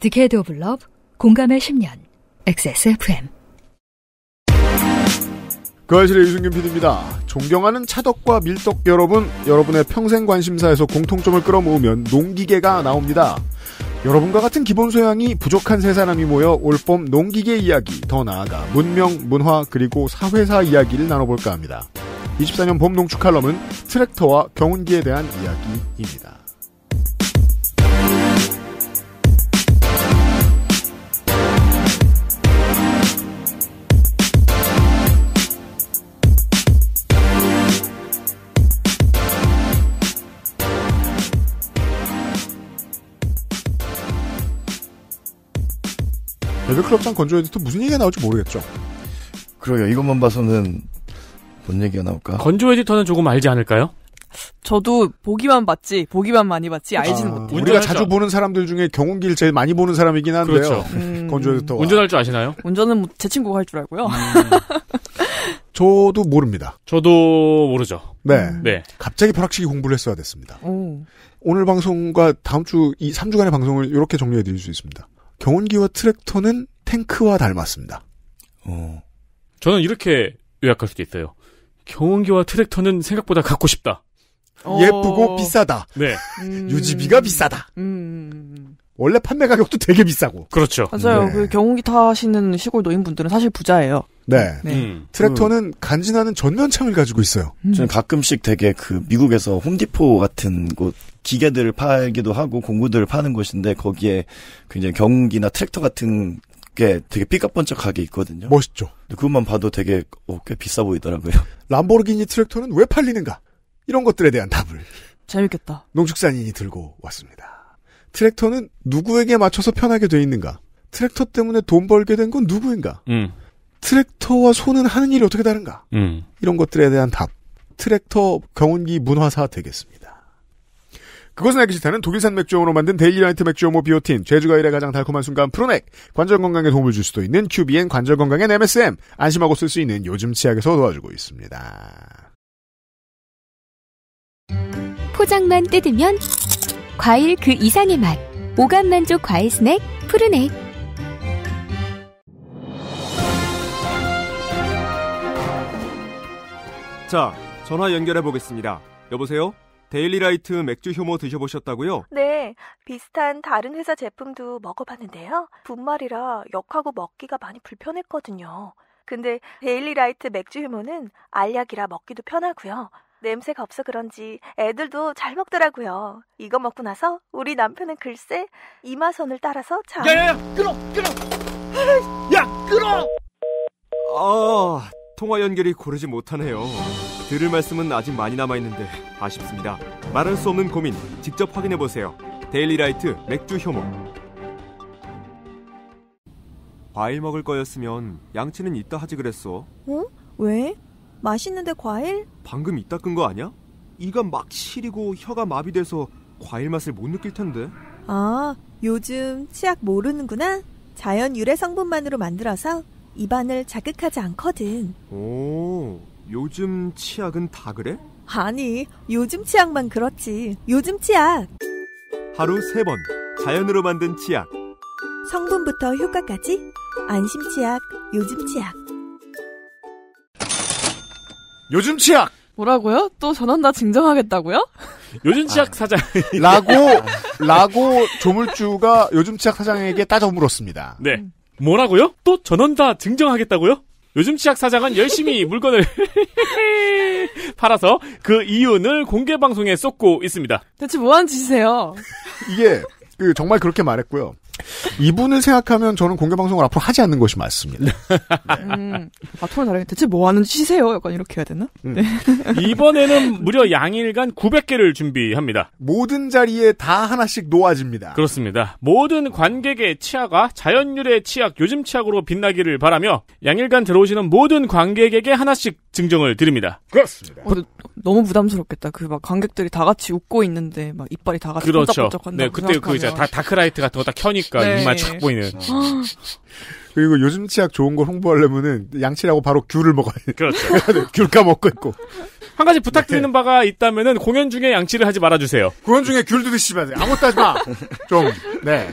디케이드 오브 러브 공감의 10년 XSFM 그아실의 유승균 PD입니다. 존경하는 차덕과 밀덕 여러분, 여러분의 평생 관심사에서 공통점을 끌어모으면 농기계가 나옵니다. 여러분과 같은 기본 소양이 부족한 세 사람이 모여 올봄 농기계 이야기, 더 나아가 문명, 문화, 그리고 사회사 이야기를 나눠볼까 합니다. 24년 봄 농축 칼럼은 트랙터와 경운기에 대한 이야기입니다. 배드클럽장 건조해도 또 무슨 얘기가 나올지 모르겠죠. 그러게요. 이것만 봐서는 뭔 얘기가 나올까? 건조 에디터는 조금 알지 않을까요? 저도 보기만 봤지, 보기만 많이 봤지, 알지는 아, 못해요. 우리가 자주 보는 사람들 중에 경운기를 제일 많이 보는 사람이긴 한데요. 그렇죠. 음. 건조 에디터 운전할 줄 아시나요? 운전은 뭐제 친구가 할 줄 알고요. 음... 저도 모릅니다. 저도 모르죠. 네. 음. 네. 갑자기 벼락치기 공부를 했어야 됐습니다. 오. 늘 방송과 다음 주이 3주간의 방송을 이렇게 정리해 드릴 수 있습니다. 경운기와 트랙터는 탱크와 닮았습니다. 어. 저는 이렇게 요약할 수도 있어요. 경운기와 트랙터는 생각보다 갖고 싶다. 예쁘고 비싸다. 네. 음... 유지비가 비싸다. 음... 음, 음, 음. 원래 판매 가격도 되게 비싸고. 그렇죠. 맞아요. 네. 그 경운기 타시는 시골 노인분들은 사실 부자예요. 네. 네. 음. 음. 트랙터는 간지나는 전면창을 가지고 있어요. 음. 저는 가끔씩 되게 그 미국에서 홈디포 같은 곳 기계들을 팔기도 하고 공구들을 파는 곳인데 거기에 굉장히 경운기나 트랙터 같은 게 되게 삐까뻔쩍하게 있거든요. 멋있죠. 그것만 봐도 되게 어, 꽤 비싸 보이더라고요. 람보르기니 트랙터는 왜 팔리는가? 이런 것들에 대한 답을 재밌겠다. 농축산인이 들고 왔습니다. 트랙터는 누구에게 맞춰서 편하게 돼 있는가? 트랙터 때문에 돈 벌게 된 건 누구인가? 음. 트랙터와 소는 하는 일이 어떻게 다른가? 음. 이런 것들에 대한 답. 트랙터 경운기 문화사 되겠습니다. 그것은 알기 싫다는 독일산 맥주용으로 만든 데일리라이트 맥주용모 비오틴, 제주가 일의 가장 달콤한 순간 프로넥, 관절 건강에 도움을 줄 수도 있는 큐비엔 관절 건강엔 MSM, 안심하고 쓸 수 있는 요즘 치약에서 도와주고 있습니다. 포장만 뜯으면 과일 그 이상의 맛. 오감 만족 과일 스낵 푸르넥. 자, 전화 연결해 보겠습니다. 여보세요? 데일리라이트 맥주 효모 드셔보셨다고요? 네, 비슷한 다른 회사 제품도 먹어봤는데요. 분말이라 역하고 먹기가 많이 불편했거든요. 근데 데일리라이트 맥주 효모는 알약이라 먹기도 편하고요. 냄새가 없어 그런지 애들도 잘 먹더라고요. 이거 먹고 나서 우리 남편은 글쎄 이마선을 따라서 참. 야야야 끊어 끊어. 야 끊어. 아 통화 연결이 고르지 못하네요. 들을 말씀은 아직 많이 남아 있는데 아쉽습니다. 말할 수 없는 고민 직접 확인해 보세요. 데일리라이트 맥주 효모. 과일 먹을 거였으면 양치는 이따 하지 그랬어. 응? 어? 왜? 맛있는데 과일? 방금 이따 끈거 아니야? 이가 막 시리고 혀가 마비돼서 과일 맛을 못 느낄 텐데. 아, 요즘 치약 모르는구나. 자연 유래 성분만으로 만들어서 입안을 자극하지 않거든. 오, 요즘 치약은 다 그래? 아니, 요즘 치약만 그렇지. 요즘 치약. 하루 세 번 자연으로 만든 치약. 성분부터 효과까지 안심 치약, 요즘 치약. 요즘 치약 뭐라고요? 또 전원다 증정하겠다고요 요즘 치약 아, 사장 라고 라고 조물주가 요즘 치약 사장에게 따져 물었습니다. 네. 뭐라고요? 또 전원다 증정하겠다고요? 요즘 치약 사장은 열심히 물건을 팔아서 그 이윤을 공개 방송에 쏟고 있습니다. 대체 뭐하는 짓이세요? 이게 그 정말 그렇게 말했고요. 이분을 생각하면 저는 공개 방송을 앞으로 하지 않는 것이 맞습니다. 음, 앞으로 다르게 대체 뭐 하는지 쉬세요. 약간 이렇게 해야 되나? 음. 네. 이번에는 무려 양일간 900개를 준비합니다. 모든 자리에 다 하나씩 놓아집니다. 그렇습니다. 모든 관객의 치아가 자연유래 치약, 요즘 치약으로 빛나기를 바라며 양일간 들어오시는 모든 관객에게 하나씩 증정을 드립니다. 그렇습니다. 어, 너무 부담스럽겠다. 그 막 관객들이 다 같이 웃고 있는데 막 이빨이 다 같이 그렇죠. 네, 그때 그 이제 다크라이트 같은 거 다 켜니 그러니까 네. 입맛 촥 보이는. 아. 그리고 요즘 치약 좋은 걸 홍보하려면은 양치라고 바로 귤을 먹어야 돼. 그렇죠. 네, 귤 까먹고 있고. 한 가지 네. 부탁드리는 네. 바가 있다면은 공연 중에 양치를 하지 말아주세요. 공연 중에 귤도 드시면 돼. 아무것도 하지 마. 좀, 네.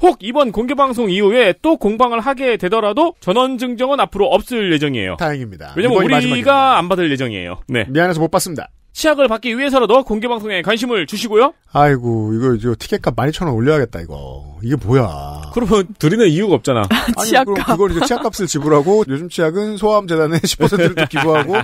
혹 이번 공개 방송 이후에 또 공방을 하게 되더라도 전원 증정은 앞으로 없을 예정이에요. 다행입니다. 왜냐면 우리가 마지막입니다. 안 받을 예정이에요. 네. 미안해서 못 봤습니다. 치약을 받기 위해서라도 공개방송에 관심을 주시고요. 아이고, 이거, 이거 티켓값 12,000원 올려야겠다, 이거. 이게 뭐야. 그러면 드리는 이유가 없잖아. 아니, 치약값. 그럼 그걸 이제 치약값을 지불하고, 요즘 치약은 소아암재단에 10%를 또 기부하고,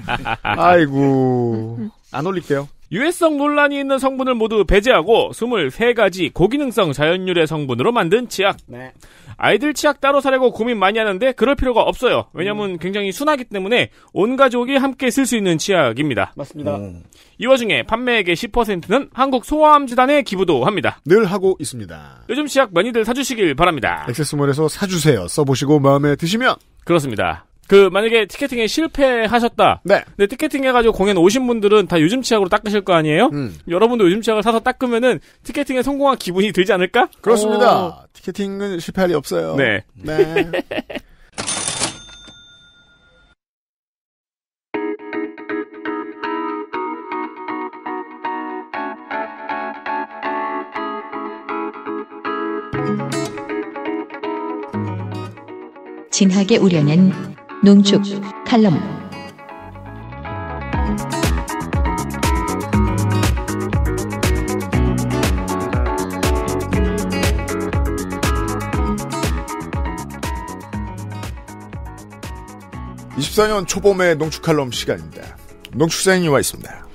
아이고. 안 올릴게요. 유해성 논란이 있는 성분을 모두 배제하고 23가지 고기능성 자연유래 성분으로 만든 치약. 네. 아이들 치약 따로 사려고 고민 많이 하는데 그럴 필요가 없어요. 왜냐면 음. 굉장히 순하기 때문에 온 가족이 함께 쓸 수 있는 치약입니다. 맞습니다. 음. 이 와중에 판매액의 10%는 한국 소아암 재단에 기부도 합니다. 늘 하고 있습니다. 요즘 치약 많이들 사주시길 바랍니다. 액세스몰에서 사주세요. 써보시고 마음에 드시면 그렇습니다. 그 만약에 티켓팅에 실패하셨다. 네. 근데 티켓팅 해가지고 공연 오신 분들은 다 요즘 치약으로 닦으실 거 아니에요? 음. 여러분도 요즘 치약을 사서 닦으면은 티켓팅에 성공한 기분이 들지 않을까? 그렇습니다. 오. 어. 티켓팅은 실패할 리 없어요. 네. 네. 진하게 우려낸 농축 칼럼 (24년) 초봄의 농축 칼럼 시간입니다 농축생인이와 있습니다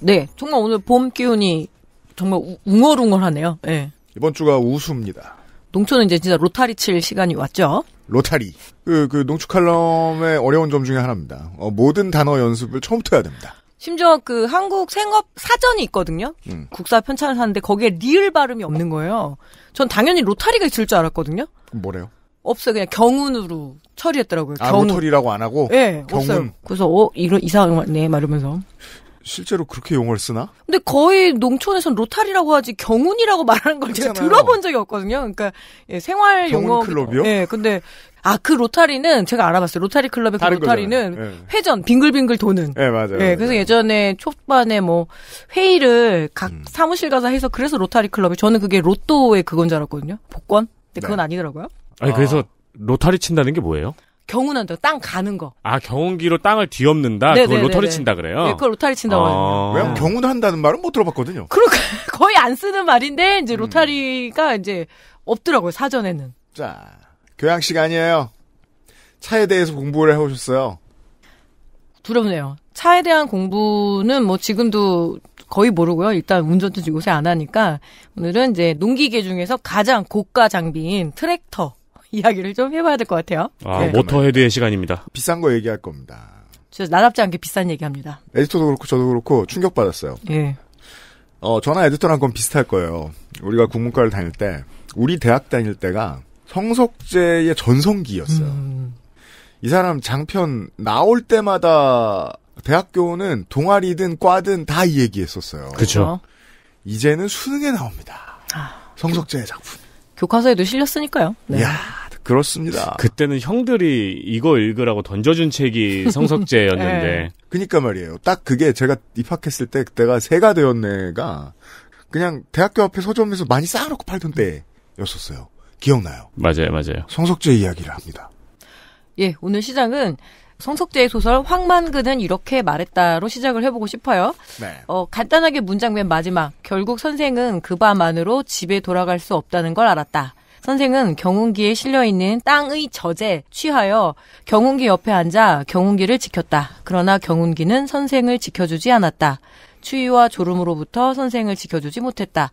네 정말 오늘 봄 기운이 정말 웅얼웅얼하네요 네. 이번 주가 우수입니다 농촌은 이제 진짜 로타리 칠 시간이 왔죠. 로타리. 그, 그 농축 칼럼의 어려운 점 중에 하나입니다. 어, 모든 단어 연습을 처음부터 해야 됩니다. 심지어 그 한국 생업 사전이 있거든요. 음. 국사 편찬을 하는데 거기에 리을 발음이 없는 거예요. 전 당연히 로타리가 있을 줄 알았거든요. 뭐래요? 없어요. 그냥 경운으로 처리했더라고요. 아, 경운. 로터리라고 안 하고? 네, 경운. 없어요. 그래서 어 이런 이상하네 말하면서. 실제로 그렇게 용어를 쓰나? 근데 거의 농촌에선 로타리라고 하지 경운이라고 말하는 걸 제가 그렇잖아요. 들어본 적이 없거든요. 그러니까 예, 생활 경운 용어. 클럽이요? 예, 근데 아 그 로타리는 제가 알아봤어요. 로타리 클럽의 그 로타리는 예. 회전 빙글빙글 도는. 예, 맞아요. 예, 그래서 예전에 초반에 뭐 회의를 각 음. 사무실 가서 해서 그래서 로타리 클럽이 저는 그게 로또의 그건 줄 알았거든요. 복권. 근데 네. 그건 네. 아니더라고요. 아니 그래서 로타리 친다는 게 뭐예요? 경운한다. 땅 가는 거. 아, 경운기로 땅을 뒤엎는다? 네네네네. 그걸 로터리 친다 그래요? 네, 그걸 로타리 친다고 아... 왜냐면 경운한다는 말은 못 들어봤거든요. 그러니까 거의 안 쓰는 말인데, 이제 로타리가 음. 이제 없더라고요, 사전에는. 자, 교양 시간이에요. 차에 대해서 공부를 해오셨어요. 두렵네요. 차에 대한 공부는 뭐 지금도 거의 모르고요. 일단 운전도 지금 요새 안 하니까 오늘은 이제 농기계 중에서 가장 고가 장비인 트랙터. 이야기를 좀 해봐야 될 것 같아요. 아, 네. 모터헤드의 시간입니다. 비싼 거 얘기할 겁니다. 진짜 나답지 않게 비싼 얘기합니다. 에디터도 그렇고 저도 그렇고 충격받았어요. 예. 어, 전화 에디터랑 건 비슷할 거예요. 우리가 국문과를 다닐 때, 우리 대학 다닐 때가 성석제의 전성기였어요. 음. 이 사람 장편 나올 때마다 대학교는 동아리든 과든 다 이 얘기했었어요. 그렇죠. 이제는 수능에 나옵니다. 아. 성석제의 작품. 교과서에도 실렸으니까요. 네. 이야. 그렇습니다. 그때는 형들이 이거 읽으라고 던져준 책이 성석제였는데 네. 그니까 말이에요. 딱 그게 제가 입학했을 때 그때가 새가 되었네가 그냥 대학교 앞에 서점에서 많이 쌓아놓고 팔던 때였었어요. 기억나요? 맞아요, 맞아요. 성석제 이야기를 합니다. 예, 오늘 시장은 성석재의 소설 황만근은 이렇게 말했다로 시작을 해보고 싶어요. 네. 어, 간단하게 문장 맨 마지막. 결국 선생은 그 밤 안으로 집에 돌아갈 수 없다는 걸 알았다. 선생은 경운기에 실려있는 땅의 저제 취하여 경운기 옆에 앉아 경운기를 지켰다. 그러나 경운기는 선생을 지켜주지 않았다. 추위와 졸음으로부터 선생을 지켜주지 못했다.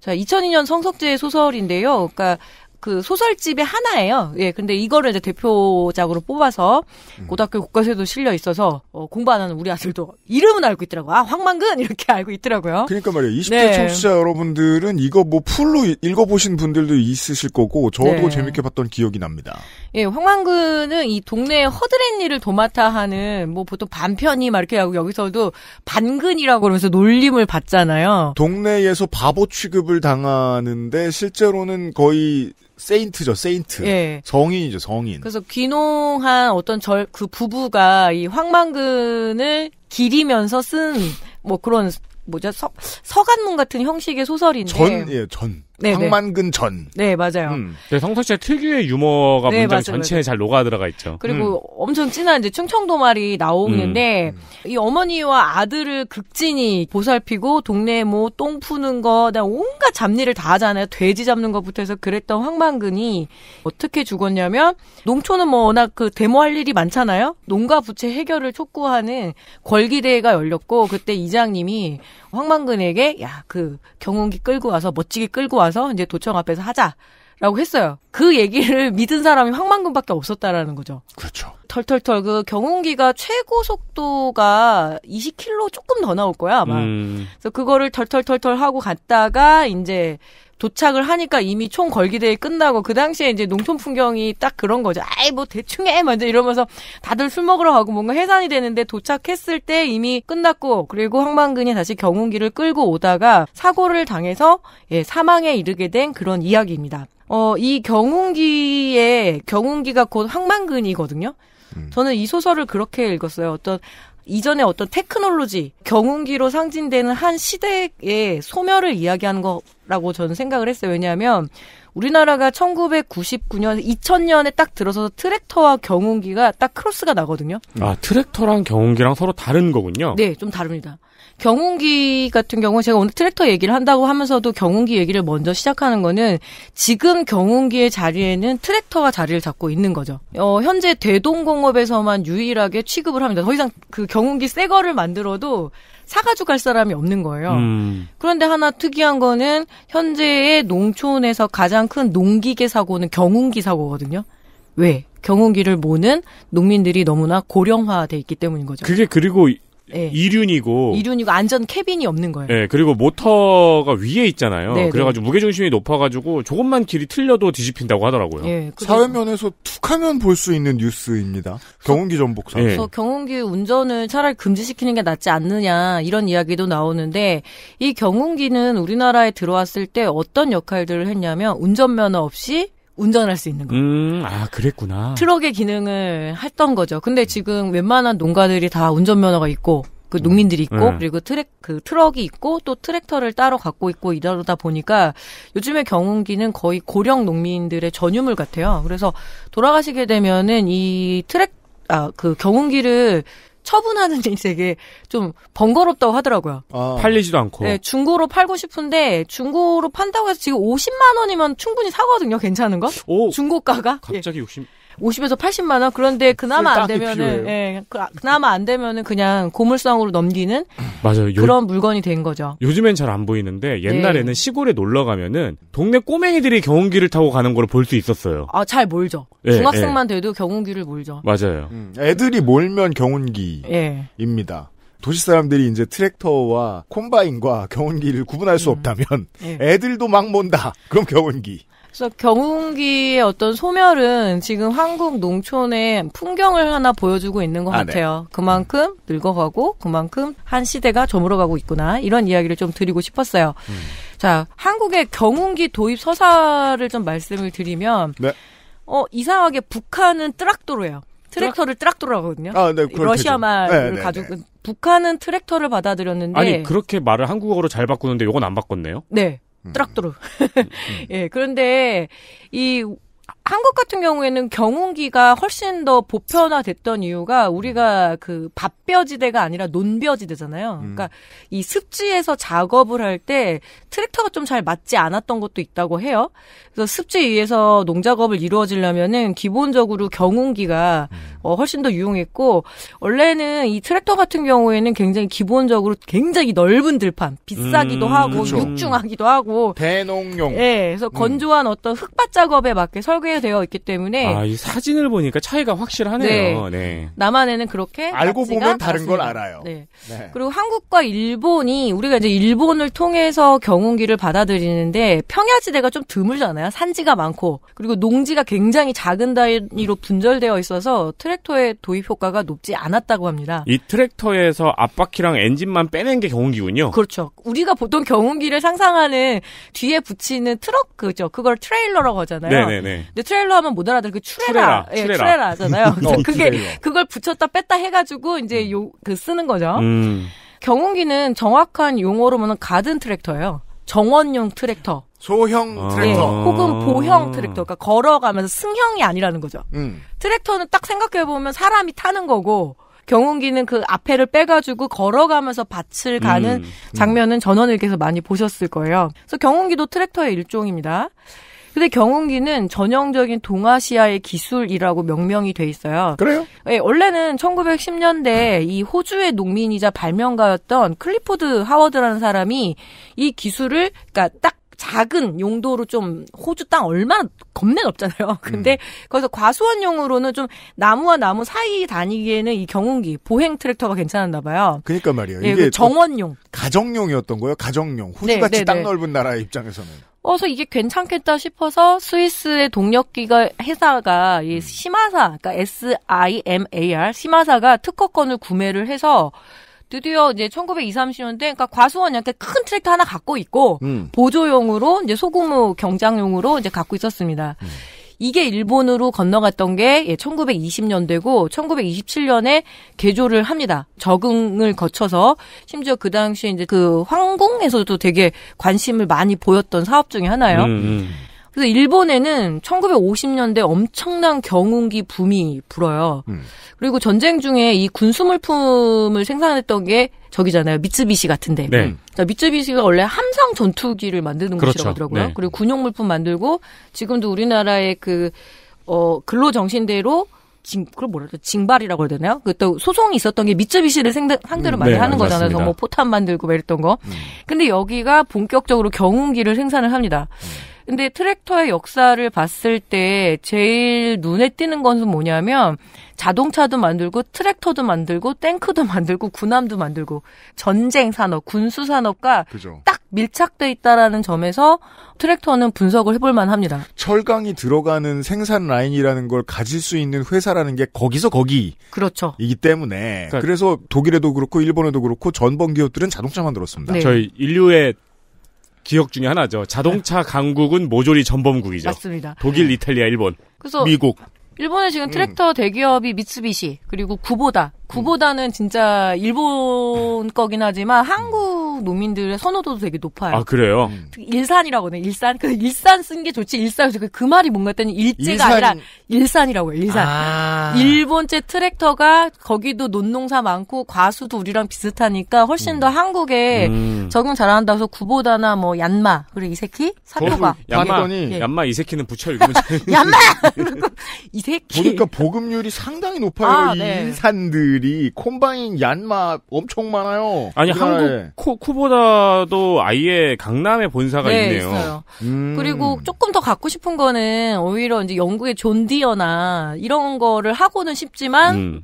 자, 2002년 성석재의 소설인데요. 그러니까 그 소설집의 하나예요. 예, 근데 이거를 이제 대표작으로 뽑아서 음. 고등학교 교과서에도 실려 있어서 어, 공부 안 하는 우리 아들도 이름은 알고 있더라고. 요 아, 황만근 이렇게 알고 있더라고요. 그러니까 말이에요. 20대 네. 청취자 여러분들은 이거 뭐 풀로 읽어보신 분들도 있으실 거고 저도 네. 재밌게 봤던 기억이 납니다. 예, 황만근은 이 동네의 허드렛일을 도맡아 하는 뭐 보통 반편이 막 이렇게 하고 여기서도 반근이라고 그러면서 놀림을 받잖아요. 동네에서 바보 취급을 당하는데 실제로는 거의 세인트죠, 세인트. 예. 성인이죠, 성인. 그래서 귀농한 어떤 절, 그 부부가 이황망근을 기리면서 쓴 뭐 그런 뭐죠 서, 서간문 같은 형식의 소설인데 전 예전 예, 네, 박만근 네. 전. 네, 맞아요. 음. 네, 성서 씨의 특유의 유머가 네, 문장 맞아요, 전체에 맞아요. 잘 녹아 들어가 있죠. 그리고 음. 엄청 진한 이제 충청도 말이 나오는데 음. 이 어머니와 아들을 극진히 보살피고 동네 뭐똥 푸는 거, 온갖 잡일을 다 하잖아요. 돼지 잡는 것부터 해서 그랬던 황만근이 어떻게 죽었냐면 농촌은 뭐 워낙 그 데모할 일이 많잖아요. 농가 부채 해결을 촉구하는 궐기대회가 열렸고 그때 이장님이 황만근에게 야그 경운기 끌고 와서 멋지게 끌고 와서 와서 이제 도청 앞에서 하자. 라고 했어요. 그 얘기를 믿은 사람이 황만금밖에 없었다라는 거죠. 그렇죠. 털털털 그 경운기가 최고 속도가 20km 조금 더 나올 거야 아마. 음. 그래서 그거를 털털털털 하고 갔다가 이제 도착을 하니까 이미 총 걸기대회 끝나고 그 당시에 이제 농촌 풍경이 딱 그런 거죠. 아이 뭐 대충 해 먼저 뭐 이러면서 다들 술 먹으러 가고 뭔가 해산이 되는데 도착했을 때 이미 끝났고 그리고 황방근이 다시 경운기를 끌고 오다가 사고를 당해서 예, 사망에 이르게 된 그런 이야기입니다. 어, 이 경운기의 경운기가 곧황방근이거든요 음. 저는 이 소설을 그렇게 읽었어요. 어떤 이전에 어떤 테크놀로지, 경운기로 상징되는 한 시대의 소멸을 이야기하는 거라고 저는 생각을 했어요. 왜냐하면 우리나라가 1999년, 2000년에 딱 들어서서 트랙터와 경운기가 딱 크로스가 나거든요. 아, 트랙터랑 경운기랑 서로 다른 거군요? 네, 좀 다릅니다. 경운기 같은 경우 제가 오늘 트랙터 얘기를 한다고 하면서도 경운기 얘기를 먼저 시작하는 거는 지금 경운기의 자리에는 트랙터가 자리를 잡고 있는 거죠. 어, 현재 대동공업에서만 유일하게 취급을 합니다. 더 이상 그 경운기 새 거를 만들어도 사가지고 갈 사람이 없는 거예요. 음. 그런데 하나 특이한 거는 현재의 농촌에서 가장 큰 농기계 사고는 경운기 사고거든요. 왜? 경운기를 모는 농민들이 너무나 고령화돼 있기 때문인 거죠. 그게 그리고 네. 이륜이고 이륜이고 안전 캐빈이 없는 거예요. 네, 그리고 모터가 위에 있잖아요. 네, 네. 그래가지고 무게중심이 높아가지고 조금만 길이 틀려도 뒤집힌다고 하더라고요. 네, 사회면에서 툭하면 볼 수 있는 뉴스입니다. 그 경운기 전복사. 네. 그래서 경운기 운전을 차라리 금지시키는 게 낫지 않느냐 이런 이야기도 나오는데 이 경운기는 우리나라에 들어왔을 때 어떤 역할들을 했냐면 운전면허 없이 운전할 수 있는 거. 음, 아, 그랬구나. 트럭의 기능을 했던 거죠. 근데 지금 웬만한 농가들이 다 운전면허가 있고 그 농민들이 음, 있고 네. 그리고 트랙 그 트럭이 있고 또 트랙터를 따로 갖고 있고 이러다 보니까 요즘의 경운기는 거의 고령 농민들의 전유물 같아요. 그래서 돌아가시게 되면은 이 트랙 아그 경운기를 처분하는 일 되게 좀 번거롭다고 하더라고요. 아. 팔리지도 않고. 네, 중고로 팔고 싶은데 중고로 판다고 해서 지금 50만 원이면 충분히 사거든요. 괜찮은 거? 오. 중고가가. 예. 갑자기 60. 예. 50에서 80만 원. 그런데 그나마 안 되면은 예. 그, 아, 그나마 안 되면은 그냥 고물상으로 넘기는 맞아요. 그런 물건이 된 거죠. 요즘엔 잘 안 보이는데 옛날에는 네. 시골에 놀러 가면은 동네 꼬맹이들이 경운기를 타고 가는 걸 볼 수 있었어요. 아, 잘 몰죠. 예, 중학생만 예. 돼도 경운기를 몰죠. 맞아요. 음, 애들이 몰면 경운기입니다. 예. 도시 사람들이 이제 트랙터와 콤바인과 경운기를 구분할 수 음. 없다면 음. 애들도 막 몬다. 그럼 경운기. 그래서 경운기의 어떤 소멸은 지금 한국 농촌의 풍경을 하나 보여주고 있는 것 아, 네. 같아요. 네. 그만큼 늙어가고 그만큼 한 시대가 저물어가고 있구나 이런 이야기를 좀 드리고 싶었어요. 음. 자, 한국의 경운기 도입 서사를 좀 말씀을 드리면 네. 어 이상하게 북한은 트락도로예요. 트랙터를 트락도라고 하거든요. 아, 네, 러시아 말을 네, 네, 가지고 북한은 트랙터를 받아들였는데 아니 그렇게 말을 한국어로 잘 바꾸는데 요건 안 바꿨네요. 네. 뚜락뚜루. 예, 그런데 이 한국 같은 경우에는 경운기가 훨씬 더 보편화됐던 이유가 우리가 그 밭벼지대가 아니라 논벼지대잖아요. 음. 그러니까 이 습지에서 작업을 할 때 트랙터가 좀 잘 맞지 않았던 것도 있다고 해요. 그래서 습지 위에서 농작업을 이루어지려면은 기본적으로 경운기가 음. 어, 훨씬 더 유용했고 원래는 이 트랙터 같은 경우에는 굉장히 기본적으로 굉장히 넓은 들판 비싸기도 음, 하고 그쵸. 육중하기도 하고 대농용. 예, 그래서 음. 건조한 어떤 흙밭 작업에 맞게 설계 되어 있기 때문에 아, 이 사진을 보니까 차이가 확실하네요. 네. 네. 남한에는 그렇게 알고 보면 다른 같습니다. 걸 알아요. 네. 네. 그리고 한국과 일본이 우리가 이제 일본을 통해서 경운기를 받아들이는데 평야지대가 좀 드물잖아요. 산지가 많고 그리고 농지가 굉장히 작은 단위로 분절되어 있어서 트랙터의 도입 효과가 높지 않았다고 합니다. 이 트랙터에서 앞바퀴랑 엔진만 빼낸 게 경운기군요. 그렇죠. 우리가 보통 경운기를 상상하는 뒤에 붙이는 트럭 그죠. 그걸 트레일러라고 하잖아요. 네네네. 네, 네. 근데 트레일러 하면 못 알아들 그 추레라, 추레라, 예, 추레라. 추레라잖아요. 그 어, 그게 트레일 그걸 붙였다 뺐다 해가지고 이제 음. 요그 쓰는 거죠. 음. 경운기는 정확한 용어로 보면 가든 트랙터예요. 정원용 트랙터. 소형 아. 트랙터. 아~ 혹은 보형 트랙터. 그러니까 걸어가면서 승형이 아니라는 거죠. 음. 트랙터는 딱 생각해보면 사람이 타는 거고, 경운기는 그 앞에를 빼가지고 걸어가면서 밭을 가는 음. 음. 장면은 전원일기에서 많이 보셨을 거예요. 그래서 경운기도 트랙터의 일종입니다. 근데 경운기는 전형적인 동아시아의 기술이라고 명명이 돼 있어요. 그래요? 네, 원래는 1910년대 이 호주의 농민이자 발명가였던 클리포드 하워드라는 사람이 이 기술을 그러니까 딱 작은 용도로 좀 호주 땅 얼마나 겁내 없잖아요 근데 음. 거기서 과수원용으로는 좀 나무와 나무 사이 다니기에는 이 경운기 보행 트랙터가 괜찮았나 봐요. 그러니까 말이에요. 예, 이게 그 정원용 가정용이었던 거예요. 가정용 호주같이 네, 네, 땅 네. 넓은 나라의 입장에서는. 어서 이게 괜찮겠다 싶어서 스위스의 동력기가 회사가 이 시마사, 음. 그러니까 S I M A R 시마사가 특허권을 구매를 해서 드디어 이제 1920년대 그러니까 과수원 이렇게 큰 트랙터 하나 갖고 있고 음. 보조용으로 이제 소규모 경장용으로 이제 갖고 있었습니다. 음. 이게 일본으로 건너갔던 게 1920년대고 예, 1927년에 개조를 합니다. 적응을 거쳐서 심지어 그 당시 이제 그 황궁에서도 되게 관심을 많이 보였던 사업 중에 하나예요. 음, 음. 그래서 일본에는 1950년대 엄청난 경운기 붐이 불어요. 음. 그리고 전쟁 중에 이 군수물품을 생산했던 게 저기잖아요. 미쯔비시 같은데. 네. 자, 음. 그러니까 미쯔비시가 원래 함상 전투기를 만드는 그렇죠. 곳이라고 하더라고요. 네. 그리고 군용물품 만들고 지금도 우리나라의 그, 어, 근로정신대로 징, 그걸 뭐라 그래? 징발이라고 해야 되나요? 그 또 소송이 있었던 게 미쯔비시를 상대, 로 많이 네, 하는 맞습니다 거잖아요. 그래서 뭐 포탄 만들고 막 이랬던 거. 음. 근데 여기가 본격적으로 경운기를 생산을 합니다. 음. 근데 트랙터의 역사를 봤을 때 제일 눈에 띄는 것은 뭐냐면 자동차도 만들고 트랙터도 만들고 탱크도 만들고 군함도 만들고 전쟁 산업, 군수 산업과 그죠. 딱 밀착돼 있다라는 점에서 트랙터는 분석을 해볼 만합니다. 철강이 들어가는 생산 라인이라는 걸 가질 수 있는 회사라는 게 거기서 거기. 그렇죠. 이기 때문에 그러니까 그래서 독일에도 그렇고 일본에도 그렇고 전범 기업들은 자동차 만들었습니다. 네. 저희 인류의 기억 중에 하나죠. 자동차 네. 강국은 모조리 전범국이죠. 맞습니다. 독일, 네. 이탈리아, 일본, 미국. 일본에 지금 음. 트랙터 음. 대기업이 미쓰비시 그리고 구보다 구보다는 진짜 일본 음. 거긴 하지만 한국 한국 노민들의 선호도도 되게 높아요. 아 그래요? 음. 일산이라고 는 일산 그 일산 쓴 게 좋지 일산 그, 그 말이 뭔가 했더니 일제가 일산... 아니라 일산이라고 요 일산. 아... 일본제 트랙터가 거기도 논농사 많고 과수도 우리랑 비슷하니까 훨씬 음. 더 음. 한국에 음. 적응 잘한다서 구보다나 뭐 얀마 그리고 이세키 사토가 어, 얀마 예. 얀마 이세키는 부처 읽으면 얀마 이세키 보니까 보급률이 상당히 높아요. 아, 네. 인산들이 콤바인 얀마 엄청 많아요. 아니 한국 코, 후보다도 아예 강남에 본사가 네, 있네요. 있어요. 음. 그리고 조금 더 갖고 싶은 거는 오히려 이제 영국의 존디어나 이런 거를 하고는 싶지만 음.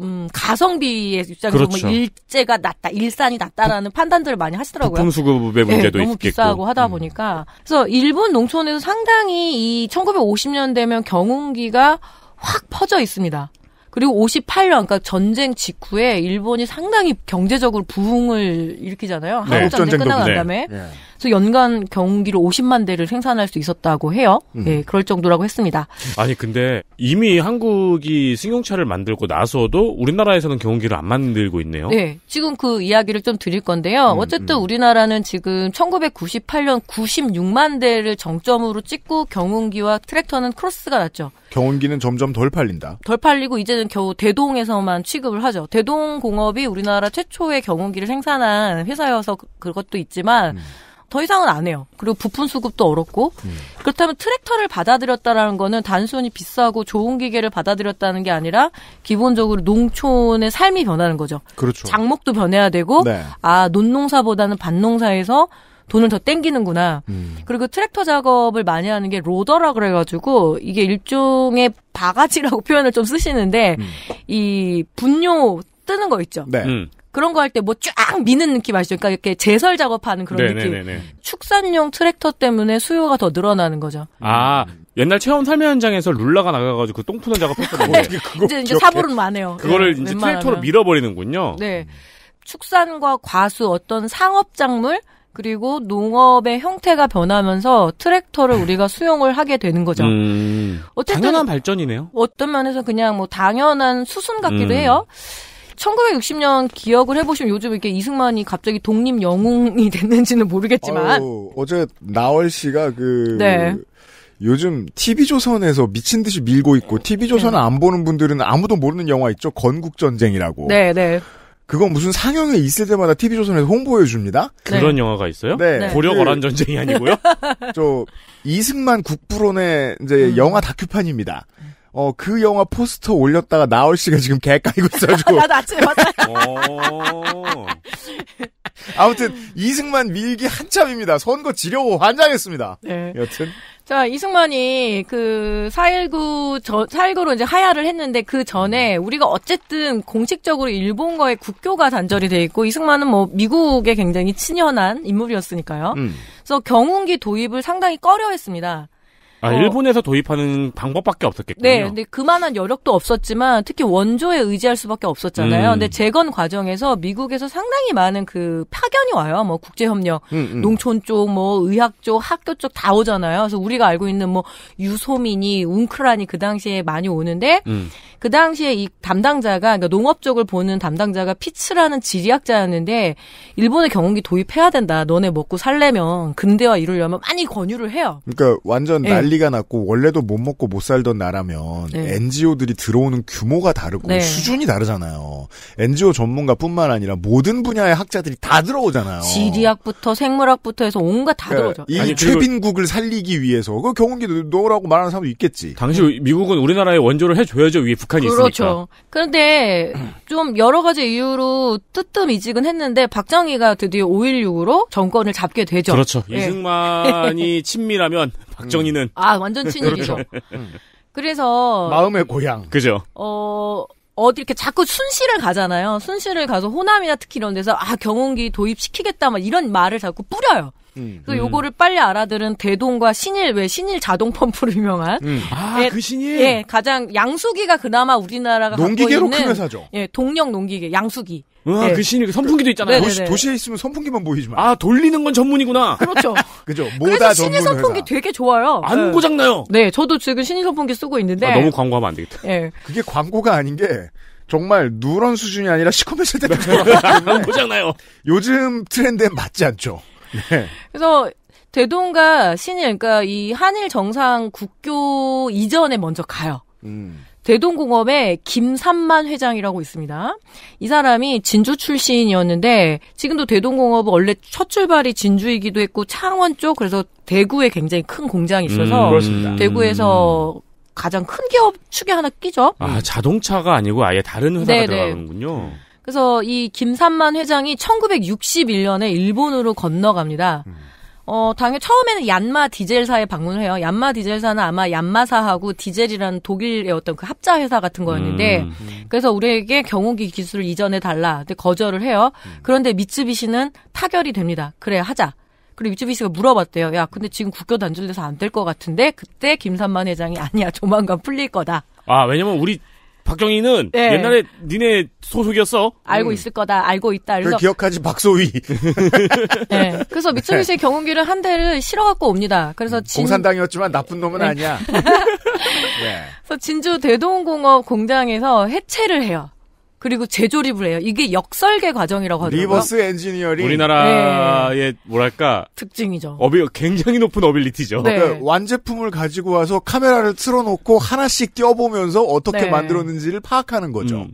음, 가성비의 입장에서 그렇죠. 뭐 일제가 낮다, 일산이 낮다라는 부, 판단들을 많이 하시더라고요. 품 수급의 네, 문제도 네, 너무 있겠고. 비싸고 하다 음. 보니까. 그래서 일본 농촌에서 상당히 이 1950년대면 경운기가 확 퍼져 있습니다. 그리고 58년, 그러니까 전쟁 직후에 일본이 상당히 경제적으로 부흥을 일으키잖아요. 네. 한국 전쟁 끝나고 난 다음에. 네. 그래서 연간 경운기를 50만 대를 생산할 수 있었다고 해요. 음. 예, 그럴 정도라고 했습니다. 아니 근데 이미 한국이 승용차를 만들고 나서도 우리나라에서는 경운기를 안 만들고 있네요. 네, 지금 그 이야기를 좀 드릴 건데요. 음, 어쨌든 음. 우리나라는 지금 1998년 96만 대를 정점으로 찍고 경운기와 트랙터는 크로스가 났죠. 경운기는 점점 덜 팔린다. 덜 팔리고 이제는 겨우 대동에서만 취급을 하죠. 대동 공업이 우리나라 최초의 경운기를 생산한 회사여서 그, 그것도 있지만 음. 더 이상은 안 해요. 그리고 부품 수급도 어렵고 음. 그렇다면 트랙터를 받아들였다라는 거는 단순히 비싸고 좋은 기계를 받아들였다는 게 아니라 기본적으로 농촌의 삶이 변하는 거죠. 그렇죠. 장목도 변해야 되고 네. 아 논농사보다는 밭농사에서 돈을 더 땡기는구나. 음. 그리고 트랙터 작업을 많이 하는 게 로더라 그래가지고 이게 일종의 바가지라고 표현을 좀 쓰시는데 음. 이 분뇨 뜨는 거 있죠. 네. 음. 그런 거 할 때 뭐 쫙 미는 느낌 아시죠? 그러니까 이렇게 제설 작업하는 그런 네네네네. 느낌. 축산용 트랙터 때문에 수요가 더 늘어나는 거죠. 아, 옛날 체험 설의 현장에서 룰라가 나가가지고 그 똥푸는 작업했거든요. 네. 이제, 이제 사보는 많아요 그거를 네, 이제 트랙터로 밀어버리는군요. 네. 축산과 과수 어떤 상업 작물 그리고 농업의 형태가 변하면서 트랙터를 우리가 수용을 하게 되는 거죠. 음, 어쨌든 당연한 발전이네요. 어떤 면에서 그냥 뭐 당연한 수순 같기도 음. 해요. 1960년 기억을 해보시면 요즘 이렇게 이승만이 갑자기 독립 영웅이 됐는지는 모르겠지만 아 어제 나월 씨가 그 네. 요즘 TV조선에서 미친 듯이 밀고 있고 TV조선 네. 안 보는 분들은 아무도 모르는 영화 있죠. 건국전쟁이라고. 네, 네. 그건 무슨 상영회 있을 때마다 TV조선에서 홍보해 줍니다. 네. 그런 네. 영화가 있어요? 네. 네. 고려 거란 그, 전쟁이 아니고요. 저 이승만 국부론의 이제 음. 영화 다큐판입니다. 어, 그 영화 포스터 올렸다가 나올 씨가 지금 개 까이고 있어가지고. 나도 아침에 봤어요. 아무튼, 이승만 밀기 한참입니다. 선거 지려고 환장했습니다. 네. 여튼. 자, 이승만이 그 4.19, 저, 4.19로 이제 하야를 했는데 그 전에 음. 우리가 어쨌든 공식적으로 일본과의 국교가 단절이 돼 있고 이승만은 뭐 미국에 굉장히 친연한 인물이었으니까요. 음. 그래서 경운기 도입을 상당히 꺼려 했습니다. 아, 어. 일본에서 도입하는 방법밖에 네, 없었겠군요. 네, 근데 그만한 여력도 없었지만 특히 원조에 의지할 수밖에 없었잖아요. 음. 근데 재건 과정에서 미국에서 상당히 많은 그 파견이 와요. 뭐 국제 협력, 음, 음. 농촌 쪽, 뭐 의학 쪽, 학교 쪽 다 오잖아요. 그래서 우리가 알고 있는 뭐 유소민이, 웅크란이 그 당시에 많이 오는데 음. 그 당시에 이 담당자가 그러니까 농업 쪽을 보는 담당자가 피츠라는 지리학자였는데 일본의 경운기 도입해야 된다. 너네 먹고 살려면 근대화 이루려면 많이 권유를 해요. 그러니까 완전 네. 난리 난리가 났고 원래도 못 먹고 못 살던 나라면 네. NGO들이 들어오는 규모가 다르고 네. 수준이 다르잖아요. NGO 전문가뿐만 아니라 모든 분야의 학자들이 다 들어오잖아요. 지리학부터 생물학부터 해서 온갖 다 그러니까 들어오죠. 이 아니, 최빈국을 살리기 위해서 그 경운기 넣으라고 말하는 사람도 있겠지. 당시 음. 미국은 우리나라에 원조를 해줘야죠. 위에 북한이 그렇죠. 있으니까. 그렇죠. 그런데 좀 여러 가지 이유로 뜨뜸이직은 했는데 박정희가 드디어 5.16으로 정권을 잡게 되죠. 그렇죠. 네. 이승만이 친밀하면 박정희는 음. 아 완전 친일이죠. 그렇죠. 음. 그래서 마음의 고향. 그죠. 어 어디 이렇게 자꾸 순시를 가잖아요. 순시를 가서 호남이나 특히 이런 데서 아 경운기 도입시키겠다 막 이런 말을 자꾸 뿌려요. 음. 그래서 음. 요거를 빨리 알아들은 대동과 신일 왜 신일 자동 펌프로 유명한 음. 아그 예, 신일 예 가장 양수기가 그나마 우리나라가 농기계로 갖고 있는 큰 회사죠. 예 동력 농기계 양수기 와, 네. 그 신이 선풍기도 있잖아요. 네네 네, 도시, 네. 에 있으면 선풍기만 보이지만. 아, 돌리는 건 전문이구나. 그렇죠. 그죠. 뭐다 전문. 신이 선풍기 회사. 되게 좋아요. 안 네. 고장나요. 네, 저도 지금 신이 선풍기 쓰고 있는데. 아, 너무 광고하면 안 되겠다. 네. 그게 광고가 아닌 게 정말 누런 수준이 아니라 시커매을때도안 고장나요. 요즘 트렌드에 맞지 않죠. 네. 그래서 대동과 신이 그러니까 이 한일 정상 국교 이전에 먼저 가요. 음. 대동공업의 김삼만 회장이라고 있습니다. 이 사람이 진주 출신이었는데 지금도 대동공업은 원래 첫 출발이 진주이기도 했고 창원 쪽 그래서 대구에 굉장히 큰 공장이 있어서 음, 대구에서 가장 큰 기업 축에 하나 끼죠. 아 자동차가 아니고 아예 다른 회사가 네네. 들어가는군요. 네. 그래서 이 김삼만 회장이 1961년에 일본으로 건너갑니다. 음. 어, 당연 히 처음에는 얀마 디젤사에 방문을 해요. 얀마 디젤사는 아마 얀마사하고 디젤이라는 독일의 어떤 그 합자 회사 같은 거였는데 음, 음, 그래서 우리에게 경호기 기술을 이전해 달라. 근데 거절을 해요. 음. 그런데 미쯔비시는 타결이 됩니다. 그래 하자. 그리고 미쯔비시가 물어봤대요. 야, 근데 지금 국교 단절돼서 안 될 것 같은데 그때 김삼만 회장이 아니야 조만간 풀릴 거다. 아, 왜냐면 우리 박정희는 네. 옛날에 니네 소속이었어. 알고 음. 있을 거다. 알고 있다. 그래서 기억하지 박소희. 네. 네. 그래서 미쓰비씨의 경운기를 한 대를 실어 갖고 옵니다. 그래서 진... 공산당이었지만 나쁜 놈은 네. 아니야. 네. 그래서 진주 대동공업 공장에서 해체를 해요. 그리고 재조립을 해요. 이게 역설계 과정이라고 하죠. 리버스 엔지니어링. 우리나라의 네. 뭐랄까 특징이죠. 어비 굉장히 높은 어빌리티죠. 네. 그러니까 완제품을 가지고 와서 카메라를 틀어놓고 하나씩 띄워보면서 어떻게 네. 만들었는지를 파악하는 거죠. 음.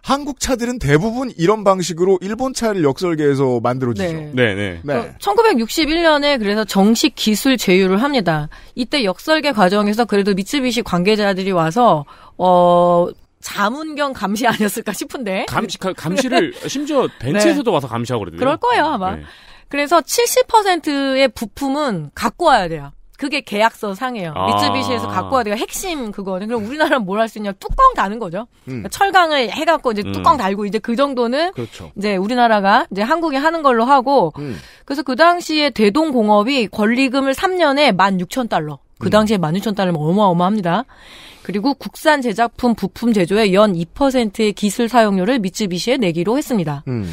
한국 차들은 대부분 이런 방식으로 일본 차를 역설계에서 만들어지죠. 네. 네네. 네. 1961년에 그 그래서 정식 기술 제휴를 합니다. 이때 역설계 과정에서 그래도 미쓰비시 관계자들이 와서 어 가문 경 감시 아니었을까 싶은데. 감시, 감시를 네. 심지어 벤츠에서도 네. 와서 감시하고 그러더요 그럴 거예요, 아마. 네. 그래서 70%의 부품은 갖고 와야 돼요. 그게 계약서 상이에요 아. 미쯔비시에서 갖고 와야 돼요. 핵심 그거는. 그럼 우리나라는 뭘 할 수 있냐? 뚜껑 다는 거죠. 음. 그러니까 철강을 해갖고 이제 뚜껑 음. 달고 이제 그 정도는 그렇죠. 이제 우리나라가 이제 한국이 하는 걸로 하고. 음. 그래서 그 당시에 대동공업이 권리금을 3년에 16,000달러. 그 음. 당시에 16,000달러면 어마어마합니다. 그리고 국산 제작품 부품 제조에 연 2%의 기술 사용료를 미쯔비시에 내기로 했습니다. 음.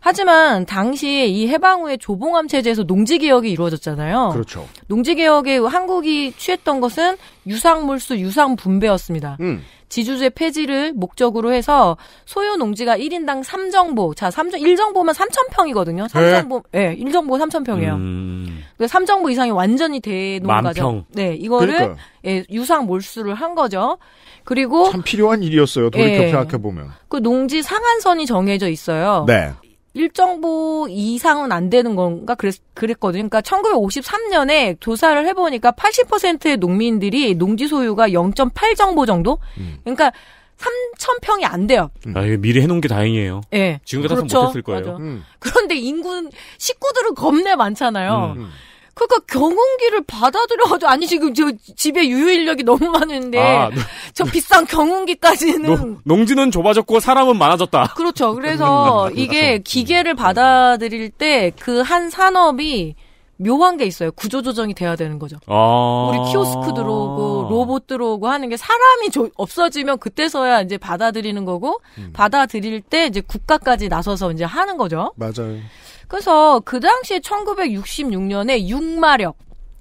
하지만 당시 에이 해방 후에 조봉암 체제에서 농지 개혁이 이루어졌잖아요. 그렇죠. 농지 개혁에 한국이 취했던 것은 유상물수 유상 분배였습니다. 음. 지주제 폐지를 목적으로 해서 소유 농지가 1인당 3정보. 자, 3정 1정보면 3,000평이거든요. 3정보. 예, 네, 1정보 3,000평이에요. 음. 그 그러니까 3정보 이상이 완전히 대농가죠. 네, 이거를 그러니까요. 예, 유상 몰수를 한 거죠. 그리고 참 필요한 일이었어요. 돌이켜 예, 생각해 보면. 그 농지 상한선이 정해져 있어요. 네. 일정부 이상은 안 되는 건가 그랬, 그랬거든요. 그러니까 1953년에 조사를 해보니까 80%의 농민들이 농지 소유가 0.8 정보 정도? 음. 그러니까 3,000평이 안 돼요. 음. 아, 이거 미리 해놓은 게 다행이에요. 예. 네. 지금 같으 그렇죠. 못했을 거예요. 음. 그런데 인구, 는 식구들은 겁내 많잖아요. 음. 그러니까 경운기를 받아들여가지고 아니 지금 저 집에 유효인력이 너무 많은데 아, 네. 저 비싼 경운기까지는 노, 농지는 좁아졌고 사람은 많아졌다. 그렇죠. 그래서 이게 음. 기계를 음. 받아들일 때 그 한 산업이 묘한 게 있어요. 구조조정이 돼야 되는 거죠. 아~ 우리 키오스크 들어오고 로봇 들어오고 하는 게 사람이 조, 없어지면 그때서야 이제 받아들이는 거고 음. 받아들일 때 이제 국가까지 나서서 이제 하는 거죠. 맞아요. 그래서 그 당시에 1966년에 6마력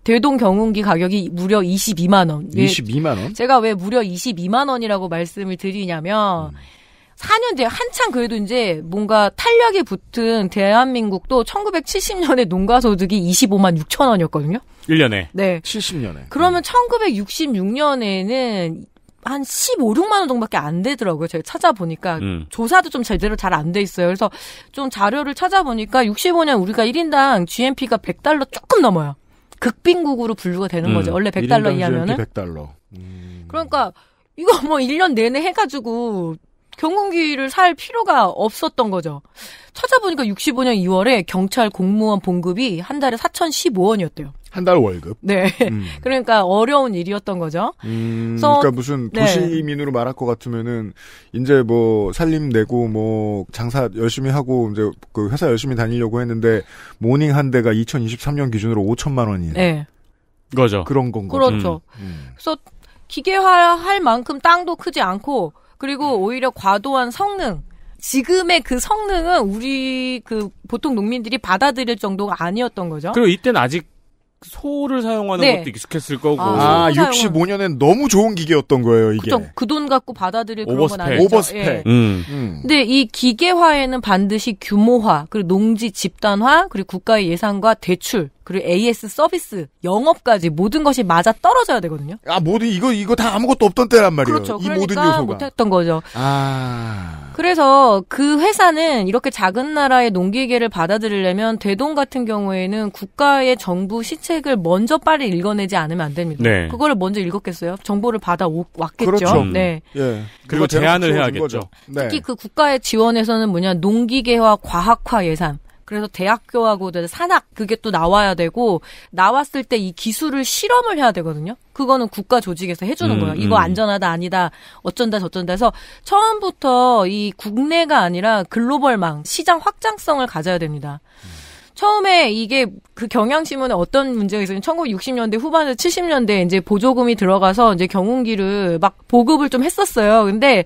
대동 경운기 가격이 무려 22만 원. 22만 원? 제가 왜 무려 22만 원이라고 말씀을 드리냐면 음. 4년 뒤에 한창 그래도 이제 뭔가 탄력이 붙은 대한민국도 1970년에 농가 소득이 25만 6천 원이었거든요. 1년에. 네. 70년에. 그러면 1966년에는 음. 한 15, 16만 원 정도밖에 안 되더라고요. 제가 찾아보니까 음. 조사도 좀 제대로 잘 안 돼 있어요. 그래서 좀 자료를 찾아보니까 65년 우리가 1인당 GNP가 100달러 조금 넘어요. 극빈국으로 분류가 되는 음. 거죠. 원래 100달러 이하면은 100달러. 음. 그러니까 이거 뭐 1년 내내 해 가지고 경운기를 살 필요가 없었던 거죠. 찾아보니까 65년 2월에 경찰 공무원 봉급이 한 달에 4,015원이었대요. 한달 월급. 네. 음. 그러니까 어려운 일이었던 거죠. 음, 그래서, 그러니까 무슨 도시민으로 네. 말할 것 같으면은 이제 뭐 살림 내고 뭐 장사 열심히 하고 이제 그 회사 열심히 다니려고 했는데 모닝 한 대가 2023년 기준으로 5천만 원이네. 네. 거죠. 그런 건 거죠. 그렇죠. 음. 음. 그래서 기계화할 만큼 땅도 크지 않고 그리고 오히려 과도한 성능 지금의 그 성능은 우리 그 보통 농민들이 받아들일 정도가 아니었던 거죠. 그리고 이때는 아직 소를 사용하는 네. 것도 익숙했을 거고. 아, 65년엔 아, 너무 좋은 기계였던 거예요, 이게. 그돈 그 갖고 받아들일 오버스펙. 그런 건 아니죠. 오버스펙. 예. 음. 음. 근데 이 기계화에는 반드시 규모화, 그리고 농지 집단화, 그리고 국가의 예산과 대출 그리고 AS 서비스, 영업까지 모든 것이 맞아 떨어져야 되거든요. 아, 모든 이거 이거 다 아무것도 없던 때란 말이에요. 그렇죠. 이 그러니까 모든 요소가 못했던 거죠. 아. 그래서 그 회사는 이렇게 작은 나라의 농기계를 받아들이려면 대동 같은 경우에는 국가의 정부 시책을 먼저 빨리 읽어내지 않으면 안 됩니다. 네. 그거를 먼저 읽었겠어요? 정보를 받아 왔겠죠. 그렇죠. 네. 예. 그리고 제안을 해야겠죠. 네. 특히 그 국가의 지원에서는 뭐냐 농기계와 과학화 예산. 그래서 대학교하고 산학 그게 또 나와야 되고 나왔을 때 이 기술을 실험을 해야 되거든요. 그거는 국가 조직에서 해주는 음, 거예요. 이거 음. 안전하다 아니다 어쩐다 저쩐다 해서 처음부터 이 국내가 아니라 글로벌망 시장 확장성을 가져야 됩니다. 처음에 이게 그 경향신문에 어떤 문제가 있었냐면 1960년대 후반에 서 70년대 이제 보조금이 들어가서 이제 경운기를 막 보급을 좀 했었어요. 근데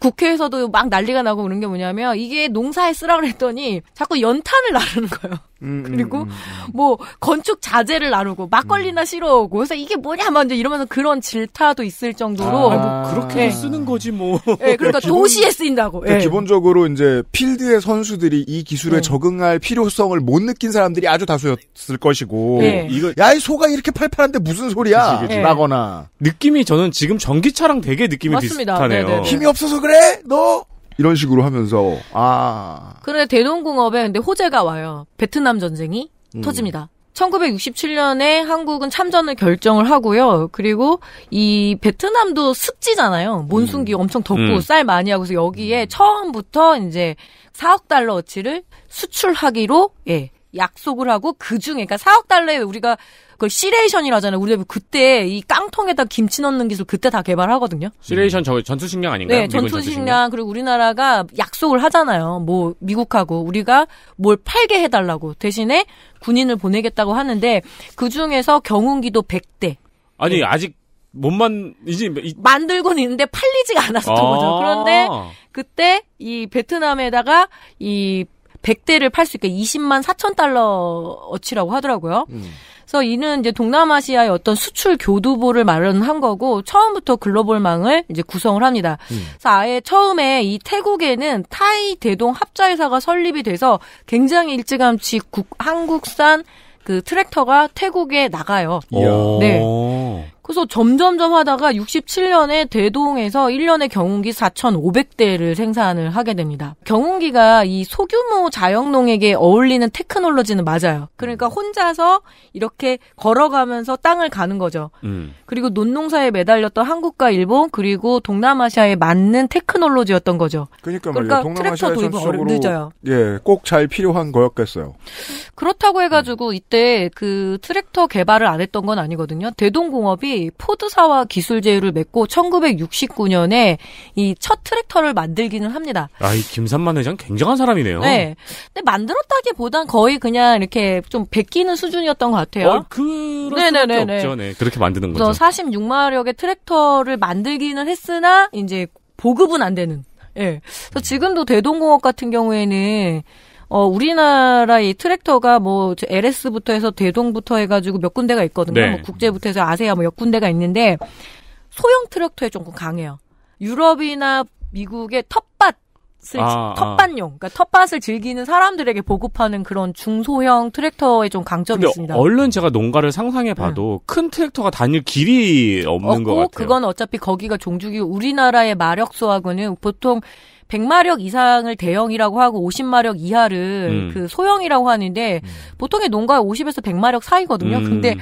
국회에서도 막 난리가 나고 그런 게 뭐냐면 이게 농사에 쓰라 그랬더니 자꾸 연탄을 나르는 거예요. 음, 그리고 음, 음, 뭐 건축 자재를 나누고 막걸리나 싫어오고 그래서 이게 뭐냐 면이러면서 그런 질타도 있을 정도로 아, 뭐 그렇게 네. 쓰는 거지 뭐. 네, 그러니까 기본, 도시에 쓰인다고. 그러니까 네. 기본적으로 이제 필드의 선수들이 이 기술에 네. 적응할 필요성을 못 느낀 사람들이 아주 다수였을 것이고 네. 이거 야이 소가 이렇게 팔팔한데 무슨 소리야? 그치, 그치. 라거나 네. 느낌이 저는 지금 전기차랑 되게 느낌이 맞습니다. 비슷하네요. 네네네. 힘이 없어서 그래? 너 이런 식으로 하면서 아. 그런데 대동공업에 근데 호재가 와요. 베트남 전쟁이 음. 터집니다. 1967년에 한국은 참전을 결정을 하고요. 그리고 이 베트남도 습지잖아요. 몬순기 음. 엄청 덥고 음. 쌀 많이 하고서 여기에 처음부터 이제 4억 달러어치를 수출하기로 예 약속을 하고 그 중에 그니까 4억 달러에 우리가 그걸 시레이션이라 하잖아요. 우리 그때 이 깡통에다 김치 넣는 기술 그때 다 개발하거든요. 시레이션 저 전투식량 아닌가요? 네, 전투식량, 그리고 우리나라가 약속을 하잖아요. 뭐 미국하고 우리가 뭘 팔게 해달라고 대신에 군인을 보내겠다고 하는데 그 중에서 경운기도 100대. 아니 네. 아직 못만 이제 이... 만들고는 있는데 팔리지가 않았던 었 아~ 거죠. 그런데 그때 이 베트남에다가 이 100대를 팔 수 있게 20만 4천 달러어치라고 하더라고요. 음. 그래서 이는 이제 동남아시아의 어떤 수출 교두보를 마련한 거고 처음부터 글로벌망을 이제 구성을 합니다. 음. 그래서 아예 처음에 이 태국에는 타이 대동 합자회사가 설립이 돼서 굉장히 일찌감치 국, 한국산 그 트랙터가 태국에 나가요. 이야. 네. 그래서 점점점 하다가 67년에 대동에서 1년에 경운기 4,500대를 생산을 하게 됩니다. 경운기가 이 소규모 자영농에게 어울리는 테크놀로지는 맞아요. 그러니까 음. 혼자서 이렇게 걸어가면서 땅을 가는 거죠. 음. 그리고 논농사에 매달렸던 한국과 일본 그리고 동남아시아에 맞는 테크놀로지였던 거죠. 그러니까, 그러니까 트랙터 도입은 늦어요. 예, 꼭 잘 필요한 거였겠어요. 그렇다고 해가지고 음. 이때 그 트랙터 개발을 안 했던 건 아니거든요. 대동공업이 포드사와 기술 제휴를 맺고 1969년에 이 첫 트랙터를 만들기는 합니다. 아, 이 김산만 회장 굉장한 사람이네요. 네. 근데 만들었다기보단 거의 그냥 이렇게 좀 베끼는 수준이었던 것 같아요. 어, 그럴 수밖에 없죠. 네. 그렇게 만드는 거죠. 46마력의 트랙터를 만들기는 했으나 이제 보급은 안 되는. 예. 네. 그래서 지금도 대동공업 같은 경우에는 어, 우리나라 이 트랙터가 뭐 LS부터 해서 대동부터 해가지고 몇 군데가 있거든요. 네. 뭐 국제부터 해서 아세아 뭐 몇 군데가 있는데 소형 트랙터에 조금 강해요. 유럽이나 미국의 텃밭 아, 아, 텃밭용, 그러니까 텃밭을 즐기는 사람들에게 보급하는 그런 중소형 트랙터의 좀 강점이 있습니다. 얼른 제가 농가를 상상해 봐도 응. 음. 큰 트랙터가 다닐 길이 없는 것 같아요. 그건 어차피 거기가 종주기 우리나라의 마력소하고 보통 100마력 이상을 대형이라고 하고 50마력 이하를 음. 그 소형이라고 하는데 음. 보통의 농가가 50에서 100마력 사이거든요. 음. 근데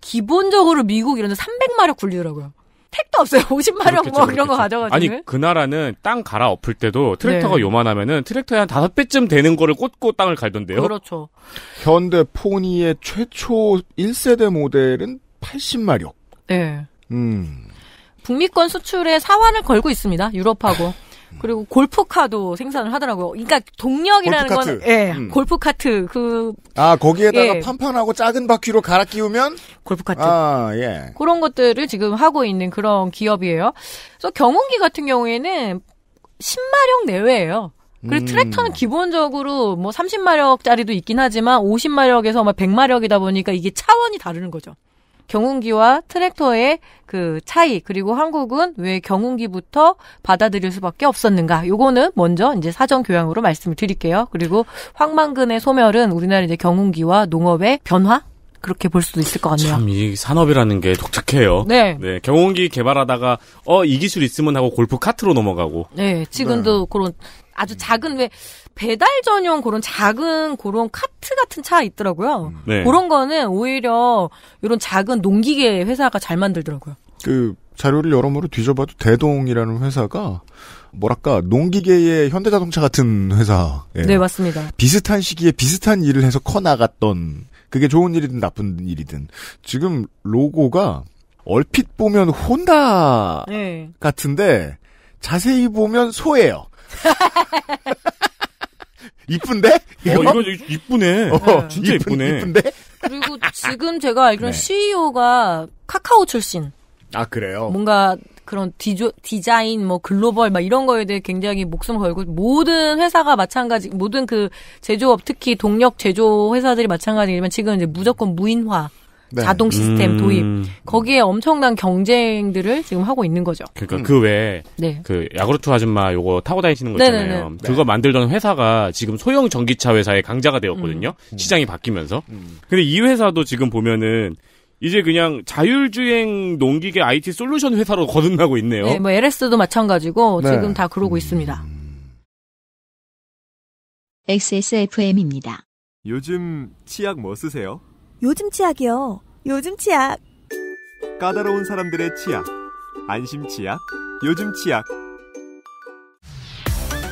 기본적으로 미국 이런 데 300마력 굴리더라고요. 택도 없어요. 50마력 뭐이런거 가져가지고. 아니, 그 나라는 땅 갈아 엎을 때도 트랙터가 네. 요만하면은 트랙터에 한 다섯 배쯤 되는 거를 꽂고 땅을 갈던데요. 그렇죠. 현대 포니의 최초 1세대 모델은 80마력. 네. 음. 북미권 수출에 사환을 걸고 있습니다. 유럽하고. 그리고 골프카도 생산을 하더라고요. 그러니까 동력이라는 건 예, 음. 골프카트 그 아, 거기에다가 예. 판판하고 작은 바퀴로 갈아 끼우면 골프카트. 아, 예. 그런 것들을 지금 하고 있는 그런 기업이에요. 그래서 경운기 같은 경우에는 10마력 내외예요. 그리고 음. 트랙터는 기본적으로 뭐 30마력짜리도 있긴 하지만 50마력에서 막 100마력이다 보니까 이게 차원이 다르는 거죠. 경운기와 트랙터의 그 차이 그리고 한국은 왜 경운기부터 받아들일 수밖에 없었는가 요거는 먼저 이제 사전 교양으로 말씀을 드릴게요 그리고 황만근의 소멸은 우리나라 이제 경운기와 농업의 변화 그렇게 볼 수도 있을 것 같네요. 참 이 산업이라는 게 독특해요. 네. 네. 경운기 개발하다가 어 이 기술 있으면 하고 골프 카트로 넘어가고. 네. 지금도 네. 그런 아주 작은 왜 배달 전용 그런 작은 그런 카트 같은 차 있더라고요. 음. 네. 그런 거는 오히려 이런 작은 농기계 회사가 잘 만들더라고요. 그 자료를 여러모로 뒤져봐도 대동이라는 회사가 뭐랄까 농기계의 현대자동차 같은 회사. 예. 네 맞습니다. 비슷한 시기에 비슷한 일을 해서 커 나갔던 그게 좋은 일이든 나쁜 일이든 지금 로고가 얼핏 보면 혼다 네. 같은데 자세히 보면 소예요. 이쁜데? 어, 이거? 어, 이거 이쁘네. 어, 네. 진짜 이쁘네. 이쁜데? 그리고 지금 제가 알기로는 네. CEO가 카카오 출신. 아, 그래요? 뭔가 그런 디조, 디자인, 뭐 글로벌 막 이런 거에 대해 굉장히 목숨 걸고 모든 회사가 마찬가지, 모든 그 제조업 특히 동력 제조 회사들이 마찬가지지만 지금 이제 무조건 무인화. 네. 자동 시스템 음. 도입 거기에 엄청난 경쟁들을 지금 하고 있는 거죠. 그러니까 음. 그 외에 네. 그 야구르트 아줌마 요거 타고 다니시는 거 있잖아요. 네네네. 네. 그거 만들던 회사가 지금 소형 전기차 회사의 강자가 되었거든요. 음. 음. 시장이 바뀌면서. 음. 근데 이 회사도 지금 보면은 이제 그냥 자율주행 농기계 IT 솔루션 회사로 거듭나고 있네요. 네, 뭐 LS도 마찬가지고 네. 지금 다 그러고 음. 있습니다. XSFM입니다. 요즘 치약 뭐 쓰세요? 요즘 치약이요. 요즘 치약. 까다로운 사람들의 치약. 안심 치약. 요즘 치약.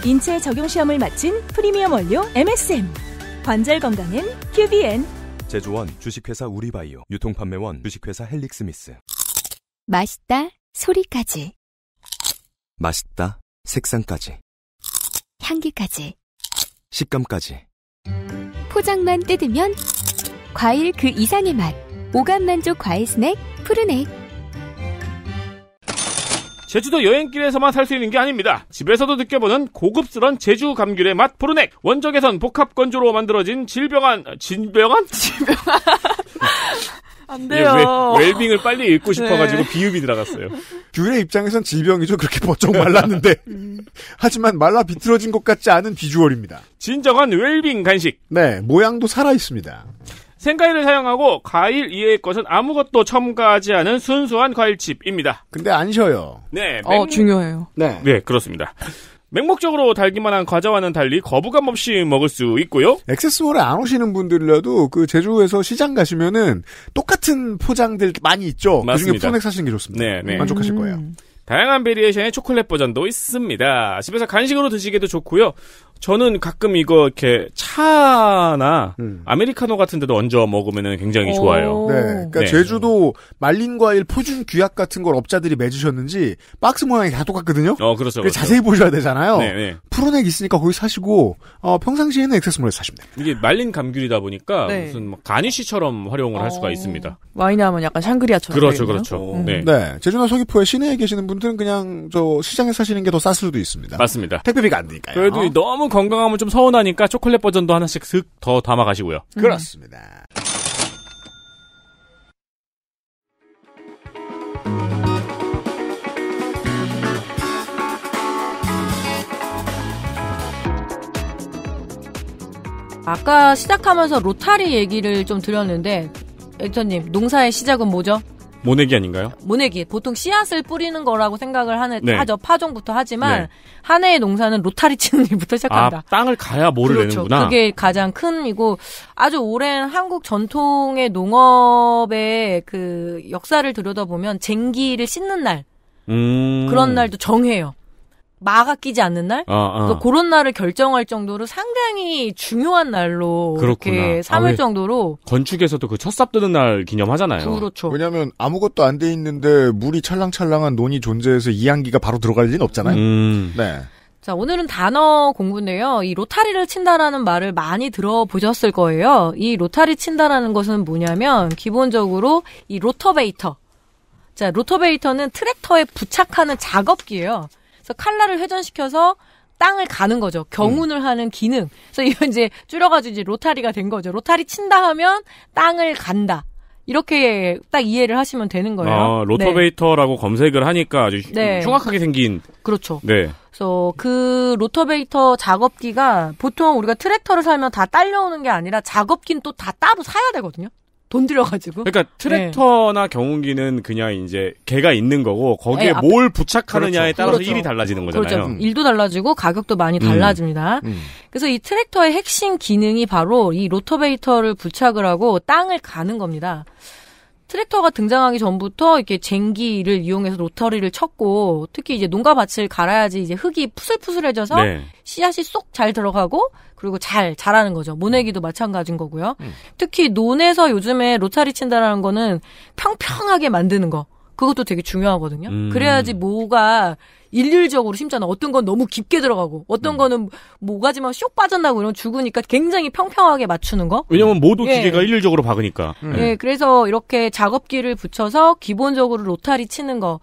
인체 적용 시험을 마친 프리미엄 원료 MSM. 관절 건강엔 QBN. 제조원 주식회사 우리바이오 유통판매원 주식회사 헬릭스미스. 맛있다 소리까지. 맛있다 색상까지. 향기까지. 식감까지. 포장만 뜯으면. 과일 그 이상의 맛. 오감 만족 과일 스낵 푸르넥. 제주도 여행길에서만 살 수 있는 게 아닙니다. 집에서도 느껴보는 고급스런 제주 감귤의 맛 푸르넥. 원적에선 복합 건조로 만들어진 질병한 어, 진병한 질병한 안 돼요. 예, 웰, 빙을 빨리 읽고 네. 싶어가지고 네. 비읍이 들어갔어요. 귤의 입장에선 질병이죠. 그렇게 버쩍 말랐는데. 음. 하지만 말라 비틀어진 것 같지 않은 비주얼입니다. 진정한 웰빙 간식. 네, 모양도 살아있습니다. 생과일을 사용하고 과일 이외의 것은 아무것도 첨가하지 않은 순수한 과일칩입니다. 근데 안 쉬어요. 네. 어, 맹... 어, 중요해요. 네. 네, 그렇습니다. 맹목적으로 달기만한 과자와는 달리 거부감 없이 먹을 수 있고요. 액세스몰에 안 오시는 분들이라도 그 제주에서 시장 가시면은 똑같은 포장들 많이 있죠. 맞습니다. 그중에 푸넥 사시는 게 좋습니다. 네, 네. 만족하실 거예요. 음... 다양한 베리에이션의 초콜릿 버전도 있습니다. 집에서 간식으로 드시기도 좋고요. 저는 가끔 이거 이렇게 차나 음. 아메리카노 같은 데도 얹어 먹으면 굉장히 좋아요. 네. 그러니까 네. 제주도 말린 과일 포준 규약 같은 걸 업자들이 맺으셨는지 박스 모양이 다 똑같거든요. 어, 그렇죠. 그렇죠. 자세히 보셔야 되잖아요. 네, 네. 푸른액 있으니까 거기 사시고 어, 평상시에는 액세스몰에 사시면 됩니다. 이게 말린 감귤이다 보니까 네. 무슨 뭐 가니쉬처럼 활용을 할 수가 어. 있습니다. 와인하면 약간 샹그리아처럼. 그렇죠, 그렇죠. 네. 네. 제주나 서귀포에 시내에 계시는 분들은 그냥 저 시장에 사시는 게더쌀 수도 있습니다. 맞습니다. 택배비가 안 드니까요. 그래도 너무 너무 건강하면 좀 서운하니까 초콜릿 버전도 하나씩 슥 더 담아 가시고요. 음. 그렇습니다. 아까 시작하면서 로타리 얘기를 좀 드렸는데 에터님 농사의 시작은 뭐죠? 모내기 아닌가요? 모내기. 보통 씨앗을 뿌리는 거라고 생각을 하는, 네. 하죠. 파종부터 하지만 네. 한 해의 농사는 로타리 치는 일부터 시작한다. 아, 땅을 가야 뭐를 그렇죠. 내는구나. 그게 가장 큰이고 아주 오랜 한국 전통의 농업의 그 역사를 들여다보면 쟁기를 씻는 날 음... 그런 날도 정해요. 마가 끼지 않는 날, 아, 아. 그래서 그러니까 그런 날을 결정할 정도로 상당히 중요한 날로 그렇게 삼을 아, 정도로 건축에서도 그 첫 삽 뜨는 날 기념하잖아요. 그렇죠. 왜냐하면 아무것도 안 돼 있는데 물이 찰랑찰랑한 논이 존재해서 이한기가 바로 들어갈 일은 없잖아요. 음. 네. 자, 오늘은 단어 공부인데요. 이 로타리를 친다라는 말을 많이 들어보셨을 거예요. 이 로타리 친다라는 것은 뭐냐면, 기본적으로 이 로터베이터. 자, 로터베이터는 트랙터에 부착하는 작업기예요. 그래서 칼날을 회전시켜서 땅을 가는 거죠. 경운을 음. 하는 기능. 그래서 이건 이제 줄여가지고 이제 로타리가 된 거죠. 로타리 친다 하면 땅을 간다. 이렇게 딱 이해를 하시면 되는 거예요. 아, 네. 로터베이터라고 네. 검색을 하니까 아주 네. 흉악하게 생긴. 그렇죠. 네. 그래서 그 로터베이터 작업기가 보통 우리가 트랙터를 살면 다 딸려오는 게 아니라 작업기는 또 다 따로 사야 되거든요. 돈 들여가지고. 그러니까 트랙터나 네. 경운기는 그냥 이제 개가 있는 거고 거기에 네, 뭘 부착하느냐에 그렇죠. 따라서 그렇죠. 일이 달라지는 거잖아요. 그렇죠. 일도 달라지고 가격도 많이 음. 달라집니다. 음. 음. 그래서 이 트랙터의 핵심 기능이 바로 이 로터베이터를 부착을 하고 땅을 가는 겁니다. 트랙터가 등장하기 전부터 이렇게 쟁기를 이용해서 로터리를 쳤고 특히 이제 농가 밭을 갈아야지 이제 흙이 푸슬푸슬해져서 네. 씨앗이 쏙 잘 들어가고 그리고 잘 자라는 거죠. 모내기도 마찬가지인 거고요. 음. 특히 논에서 요즘에 로터리 친다라는 거는 평평하게 만드는 거. 그것도 되게 중요하거든요. 음. 그래야지 뭐가 일률적으로 심잖아. 어떤 건 너무 깊게 들어가고, 어떤 음. 거는 뭐가지만쇽빠졌나고 이런 죽으니까 굉장히 평평하게 맞추는 거. 왜냐면 모두 예. 기계가 예. 일률적으로 박으니까. 음. 예. 예, 그래서 이렇게 작업기를 붙여서 기본적으로 로타리 치는 거.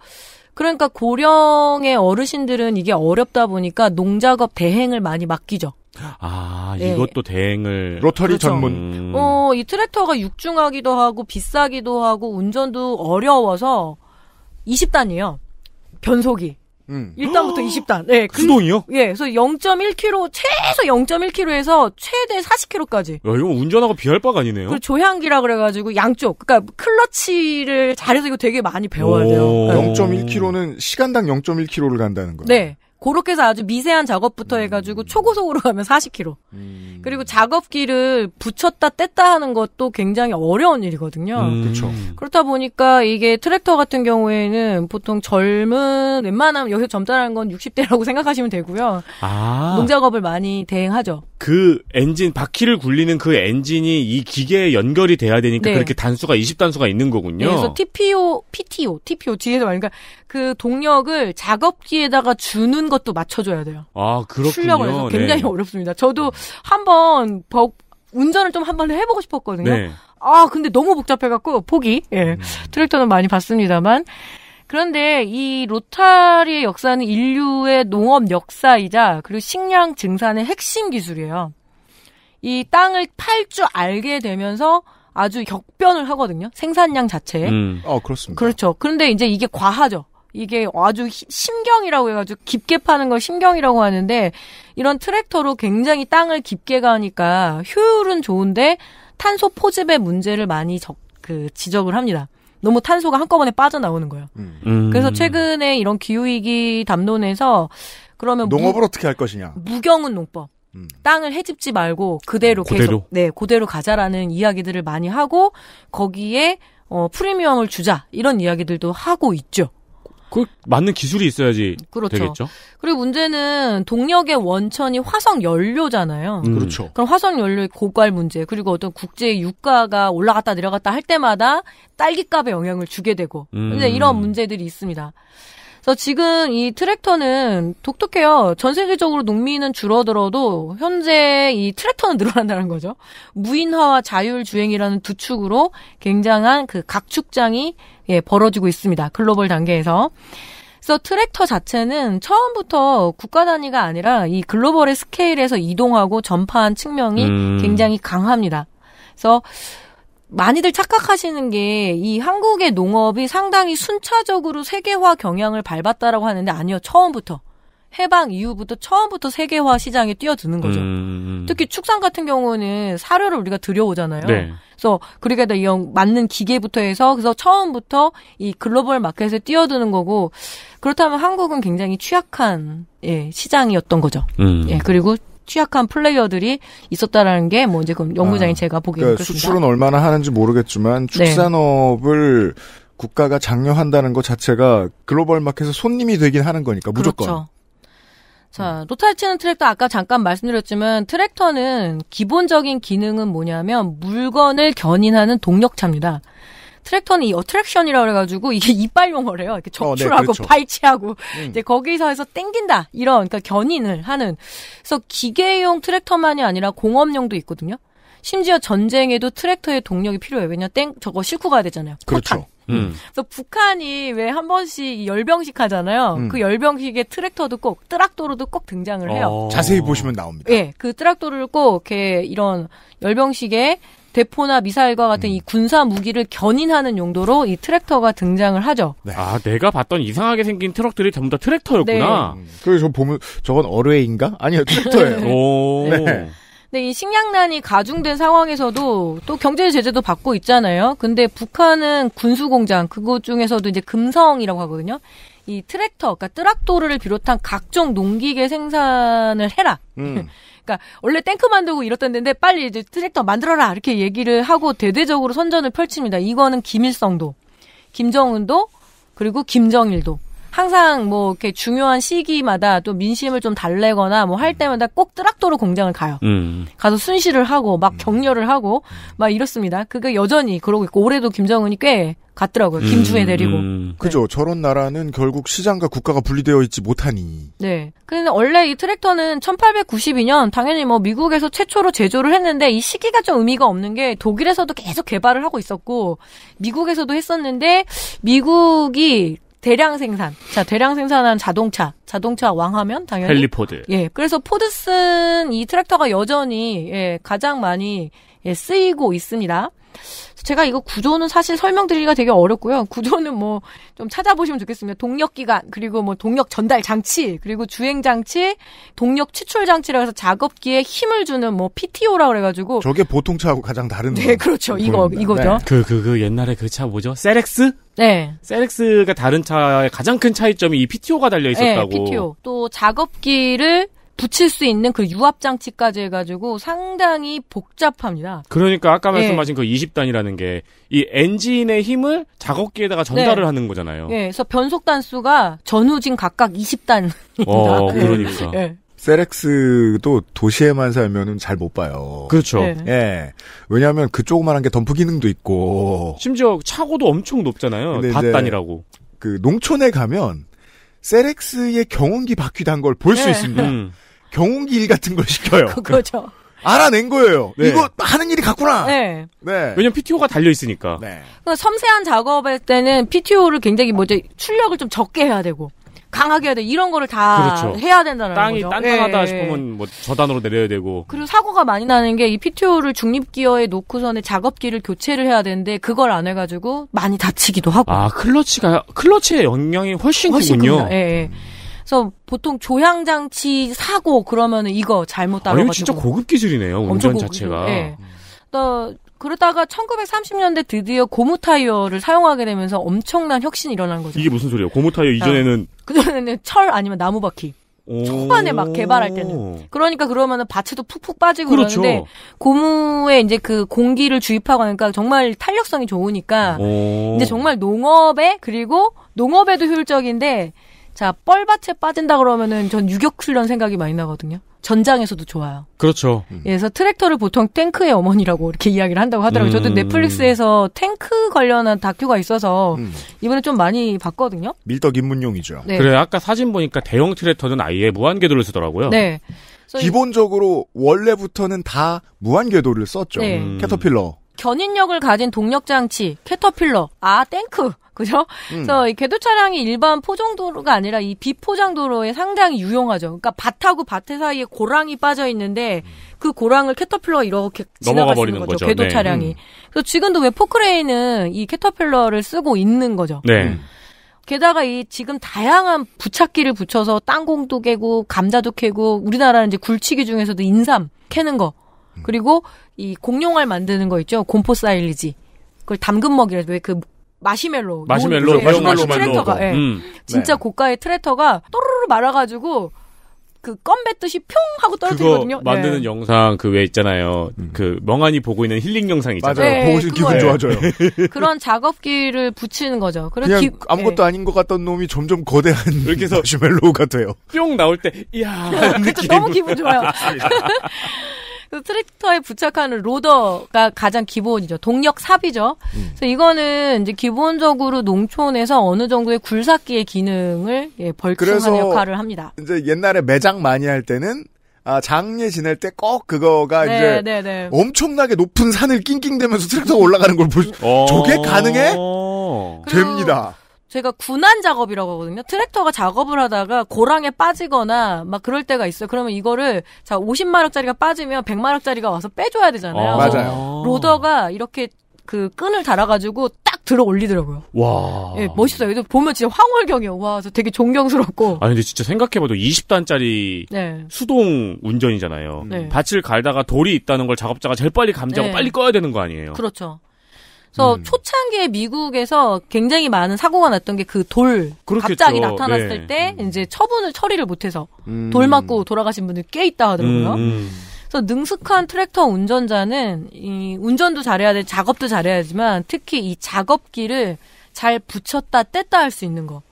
그러니까 고령의 어르신들은 이게 어렵다 보니까 농작업 대행을 많이 맡기죠. 아, 예. 이것도 네. 대행을. 로터리 그렇죠. 전문. 음. 어, 이 트랙터가 육중하기도 하고 비싸기도 하고 운전도 어려워서 20단이에요. 변속이. 음. 1단부터 20단. 아, 네, 예, 그, 수동이요? 예, 그래서 0.1km, 최소 0.1km에서 최대 40km까지. 야, 이거 운전하고 비할 바가 아니네요? 그 조향기라 그래가지고 양쪽. 그러니까 클러치를 잘해서 이거 되게 많이 배워야 돼요. 0.1km는 예. 시간당 0.1km를 간다는 거예요. 네. 그렇게 해서 아주 미세한 작업부터 음. 해가지고 초고속으로 가면 40km. 음. 그리고 작업기를 붙였다 뗐다 하는 것도 굉장히 어려운 일이거든요. 음. 그렇죠. 그렇다 보니까 이게 트랙터 같은 경우에는 보통 젊은 웬만하면 여기서 젊다라는 건 60대라고 생각하시면 되고요. 아. 농작업을 많이 대행하죠. 그 엔진 바퀴를 굴리는 그 엔진이 이 기계에 연결이 돼야 되니까 네. 그렇게 단수가 20단수가 있는 거군요. 네, 그래서 TPO, PTO, TPO 뒤에서 말니까 그 동력을 작업기에다가 주는 것도 맞춰줘야 돼요. 아 그렇군요. 출력을 해서 네. 굉장히 네. 어렵습니다. 저도 한번 법 운전을 좀 한번 해보고 싶었거든요. 네. 아 근데 너무 복잡해갖고 포기. 예. 음. 트랙터는 많이 봤습니다만. 그런데 이 로타리의 역사는 인류의 농업 역사이자 그리고 식량 증산의 핵심 기술이에요. 이 땅을 팔 줄 알게 되면서 아주 격변을 하거든요. 생산량 자체에. 음. 어, 그렇습니다. 그렇죠. 그런데 이제 이게 과하죠. 이게 아주 심경이라고 해가지고 깊게 파는 걸 심경이라고 하는데 이런 트랙터로 굉장히 땅을 깊게 가니까 효율은 좋은데 탄소 포집의 문제를 많이 적, 그 지적을 합니다. 너무 탄소가 한꺼번에 빠져나오는 거예요. 음. 그래서 음. 최근에 이런 기후위기 담론에서 그러면 농업을 무, 어떻게 할 것이냐. 무경운 농법. 음. 땅을 해집지 말고 그대로 고대로. 음, 계속 네 그대로 가자라는 이야기들을 많이 하고 거기에 어 프리미엄을 주자 이런 이야기들도 하고 있죠. 그 맞는 기술이 있어야지 그렇죠. 되겠죠. 그리고 문제는 동력의 원천이 화석 연료잖아요. 음. 음. 그렇죠. 그럼 화석 연료의 고갈 문제 그리고 어떤 국제 유가가 올라갔다 내려갔다 할 때마다 딸기값에 영향을 주게 되고 음. 근데 이런 문제들이 있습니다. 그래서 지금 이 트랙터는 독특해요. 전 세계적으로 농민은 줄어들어도 현재 이 트랙터는 늘어난다는 거죠. 무인화와 자율주행이라는 두 축으로 굉장한 그 각축장이 예, 벌어지고 있습니다. 글로벌 단계에서. 그래서 트랙터 자체는 처음부터 국가 단위가 아니라 이 글로벌의 스케일에서 이동하고 전파한 측면이 음. 굉장히 강합니다. 그래서 많이들 착각하시는 게 이 한국의 농업이 상당히 순차적으로 세계화 경향을 밟았다라고 하는데 아니요 처음부터 해방 이후부터 처음부터 세계화 시장에 뛰어드는 거죠. 음... 음, 음, 음. 특히 축산 같은 경우는 사료를 우리가 들여오잖아요. 네. 그래서 그러니까 이런 맞는 기계부터 해서 그래서 처음부터 이 글로벌 마켓에 뛰어드는 거고 그렇다면 한국은 굉장히 취약한 예, 시장이었던 거죠. 음... 예, 그리고 취약한 플레이어들이 있었다라는 게 뭐 이제 그 연구장이 아, 제가 보기에 는 그러니까 수출은 얼마나 하는지 모르겠지만 네. 축산업을 네. 국가가 장려한다는 것 자체가 글로벌 마켓에서 손님이 되긴 하는 거니까 그렇죠. 무조건. 그렇죠. 자, 로타리 치는 트랙터 아까 잠깐 말씀드렸지만 트랙터는 기본적인 기능은 뭐냐면 물건을 견인하는 동력차입니다. 트랙터는 이 어트랙션이라 고 그래가지고 이게 이빨 용어래요. 이렇게 적출하고 어, 네, 그렇죠. 발치하고 음. 이제 거기서 해서 땡긴다 이런 그러니까 견인을 하는. 그래서 기계용 트랙터만이 아니라 공업용도 있거든요. 심지어 전쟁에도 트랙터의 동력이 필요해요. 왜냐 땡 저거 싣고 가야 되잖아요. 그렇죠. 음. 음. 그래서 북한이 왜 한 번씩 열병식 하잖아요. 음. 그 열병식에 트랙터도 꼭 뜨락도로도 꼭 등장을 해요. 어... 자세히 보시면 나옵니다. 예, 네, 그 뜨락도로를 꼭 이렇게 이런 열병식에 대포나 미사일과 같은 음. 이 군사 무기를 견인하는 용도로 이 트랙터가 등장을 하죠. 네. 아, 내가 봤던 이상하게 생긴 트럭들이 전부 다 트랙터였구나. 네. 음. 그래서 보면 저건 어뢰인가? 아니요, 트랙터예요. 네. 오. 네. 근이 식량난이 가중된 상황에서도 또 경제 제재도 받고 있잖아요. 근데 북한은 군수 공장 그곳 중에서도 이제 금성이라고 하거든요. 이 트랙터, 그러니까 트락토르를 비롯한 각종 농기계 생산을 해라. 음. 그러니까 원래 탱크 만들고 이렇던데 빨리 이제 트랙터 만들어라 이렇게 얘기를 하고 대대적으로 선전을 펼칩니다. 이거는 김일성도, 김정은도, 그리고 김정일도 항상 뭐 이렇게 중요한 시기마다 또 민심을 좀 달래거나 뭐할 음. 때마다 꼭 뜨락도로 공장을 가요. 음. 가서 순시를 하고 막 음. 격려를 하고 막 이렇습니다. 그게 여전히 그러고 있고 올해도 김정은이 꽤 갔더라고요. 음. 김주애 데리고. 음. 네. 그죠. 네. 저런 나라는 결국 시장과 국가가 분리되어 있지 못하니. 네. 근데 원래 이 트랙터는 1892년 당연히 뭐 미국에서 최초로 제조를 했는데 이 시기가 좀 의미가 없는 게 독일에서도 계속 개발을 하고 있었고 미국에서도 했었는데 미국이 대량 생산. 자, 대량 생산한 자동차. 자동차 왕하면 당연히 헨리포드. 예. 그래서 포드 쓴 이 트랙터가 여전히 예, 가장 많이 예, 쓰이고 있습니다. 제가 이거 구조는 사실 설명드리기가 되게 어렵고요. 구조는 뭐 좀 찾아보시면 좋겠습니다. 동력 기관 그리고 뭐 동력 전달 장치 그리고 주행 장치, 동력 추출 장치라 해서 작업기에 힘을 주는 뭐 PTO라 그래가지고 저게 보통 차하고 가장 다른 네 그렇죠 이거 이거죠. 그그그 네. 그, 그, 그 옛날에 그 차 뭐죠? 세렉스? 네. 세렉스가 다른 차의 가장 큰 차이점이 이 PTO가 달려 네, 있었다고. 네, PTO. 또 작업기를 붙일 수 있는 그 유압 장치까지 해가지고 상당히 복잡합니다. 그러니까 아까 네. 말씀하신 네. 그 20단이라는 게 이 엔진의 힘을 작업기에다가 전달을 네. 하는 거잖아요. 네, 그래서 변속 단수가 전후진 각각 20단입니다. 어, 네. 그러니까. 네. 세렉스도 도시에만 살면은 잘 못 봐요. 그렇죠. 네. 예. 왜냐하면 그 조그만한 게 덤프 기능도 있고. 심지어 차고도 엄청 높잖아요. 밭단이라고. 그 농촌에 가면 세렉스의 경운기 바퀴 단 걸 볼수 네. 있습니다. 음. 경운기 일 같은 걸 시켜요. 그거죠. 알아낸 거예요. 네. 이거 하는 일이 같구나. 네. 네. 왜냐면 PTO가 달려 있으니까. 네. 그러니까 섬세한 작업할 때는 PTO를 굉장히 뭐저 출력을 좀 적게 해야 되고 강하게 해야 돼. 이런 거를 다 그렇죠. 해야 된다는 땅이 거죠. 땅이 단단하다 네. 싶으면 뭐 저단으로 내려야 되고. 그리고 사고가 많이 나는 게 이 PTO를 중립 기어에 놓고서는 작업기를 교체를 해야 되는데 그걸 안해 가지고 많이 다치기도 하고. 아, 클러치가 클러치의 영향이 훨씬, 훨씬 크군요. 예. 예. 그래서 보통 조향 장치 사고 그러면 은 이거 잘못 따라가지고. 아니 진짜 고급 기술이네요. 운전 고급 자체가. 네. 또 그러다가 1930년대 드디어 고무 타이어를 사용하게 되면서 엄청난 혁신이 일어난 거죠. 이게 무슨 소리예요? 고무 타이어 예. 이전에는 그전에는 철 아니면 나무 바퀴. 초반에 막 개발할 때는 그러니까 그러면은 밭에도 푹푹 빠지고 그렇죠. 그러는데 고무에 이제 그 공기를 주입하고 하니까 정말 탄력성이 좋으니까 이제 정말 농업에 그리고 농업에도 효율적인데 자, 뻘밭에 빠진다 그러면은 전 유격훈련 생각이 많이 나거든요. 전장에서도 좋아요. 그렇죠. 음. 그래서 트랙터를 보통 탱크의 어머니라고 이렇게 이야기를 한다고 하더라고요. 저도 음. 넷플릭스에서 탱크 관련한 다큐가 있어서 음. 이번에 좀 많이 봤거든요. 밀덕 입문용이죠. 네. 그래, 아까 사진 보니까 대형 트랙터는 아예 무한궤도를 쓰더라고요. 네. 음. 기본적으로 원래부터는 다 무한궤도를 썼죠. 네. 음. 캐터필러. 견인력을 가진 동력 장치, 캐터필러, 아 탱크 그죠? 음. 그래서 이 궤도 차량이 일반 포장도로가 아니라 이 비포장도로에 상당히 유용하죠. 그러니까 밭하고 밭의 사이에 고랑이 빠져 있는데 음. 그 고랑을 캐터필러가 이렇게 지나가 버리는 거죠. 거죠. 궤도 네. 차량이. 음. 그래서 지금도 왜 포크레인은 이 캐터필러를 쓰고 있는 거죠. 네. 음. 게다가 이 지금 다양한 부착기를 붙여서 땅콩도 캐고 감자도 캐고 우리나라는 이제 굴치기 중에서도 인삼 캐는 거 음. 그리고 이 공룡알 만드는 거 있죠 곰포 사일리지 그걸 담금 먹이라 왜그 마시멜로. 마시멜로, 네. 마시멜로만 트레터가, 네. 예. 음. 진짜 네. 고가의 트레터가 또르르 말아가지고 그 껌뱉듯이 뿅 하고 떨어지거든요. 만드는 네. 영상 그 왜 있잖아요. 음. 그 멍하니 보고 있는 힐링 영상 있잖아요. 맞아요. 네, 보고 기분 좋아져요. 그런 작업기를 붙이는 거죠. 그냥 기... 아무것도 예. 아닌 것 같던 놈이 점점 거대한 이렇게 해서 마시멜로우가 돼요. 뿅 나올 때 이야. 그렇죠. 너무 기분 좋아요. 그 트랙터에 부착하는 로더가 가장 기본이죠. 동력 삽이죠. 음. 그래서 이거는 이제 기본적으로 농촌에서 어느 정도의 굴삭기의 기능을 예, 벌충하는 역할을 합니다. 이제 옛날에 매장 많이 할 때는 아, 장례 지낼 때 꼭 그거가 네, 이제 네, 네. 엄청나게 높은 산을 낑낑대면서 트랙터가 올라가는 걸 볼, 수... 어. 저게 가능해? 됩니다. 제가 군한 작업이라고 하거든요. 트랙터가 작업을 하다가 고랑에 빠지거나 막 그럴 때가 있어요. 그러면 이거를 자5 0만원짜리가 빠지면 1 0 0만원짜리가 와서 빼줘야 되잖아요. 어, 맞아요. 어. 로더가 이렇게 그 끈을 달아가지고 딱 들어 올리더라고요. 와. 예, 멋있어요. 이거 보면 진짜 황홀경이에요. 와, 저 되게 존경스럽고. 아니 근데 진짜 생각해봐도 20단짜리 네. 수동 운전이잖아요. 네. 밭을 갈다가 돌이 있다는 걸 작업자가 제일 빨리 감지하고 네. 빨리 꺼야 되는 거 아니에요? 그렇죠. 그래서 음. 초창기에 미국에서 굉장히 많은 사고가 났던 게 그 돌 갑자기 나타났을 네. 때 음. 이제 처분을 처리를 못해서 음. 돌 맞고 돌아가신 분들 꽤 있다 하더라고요. 음. 음. 그래서 능숙한 트랙터 운전자는 이 운전도 잘해야 돼, 작업도 잘해야지만 특히 이 작업기를 잘 붙였다 뗐다 할 수 있는 거.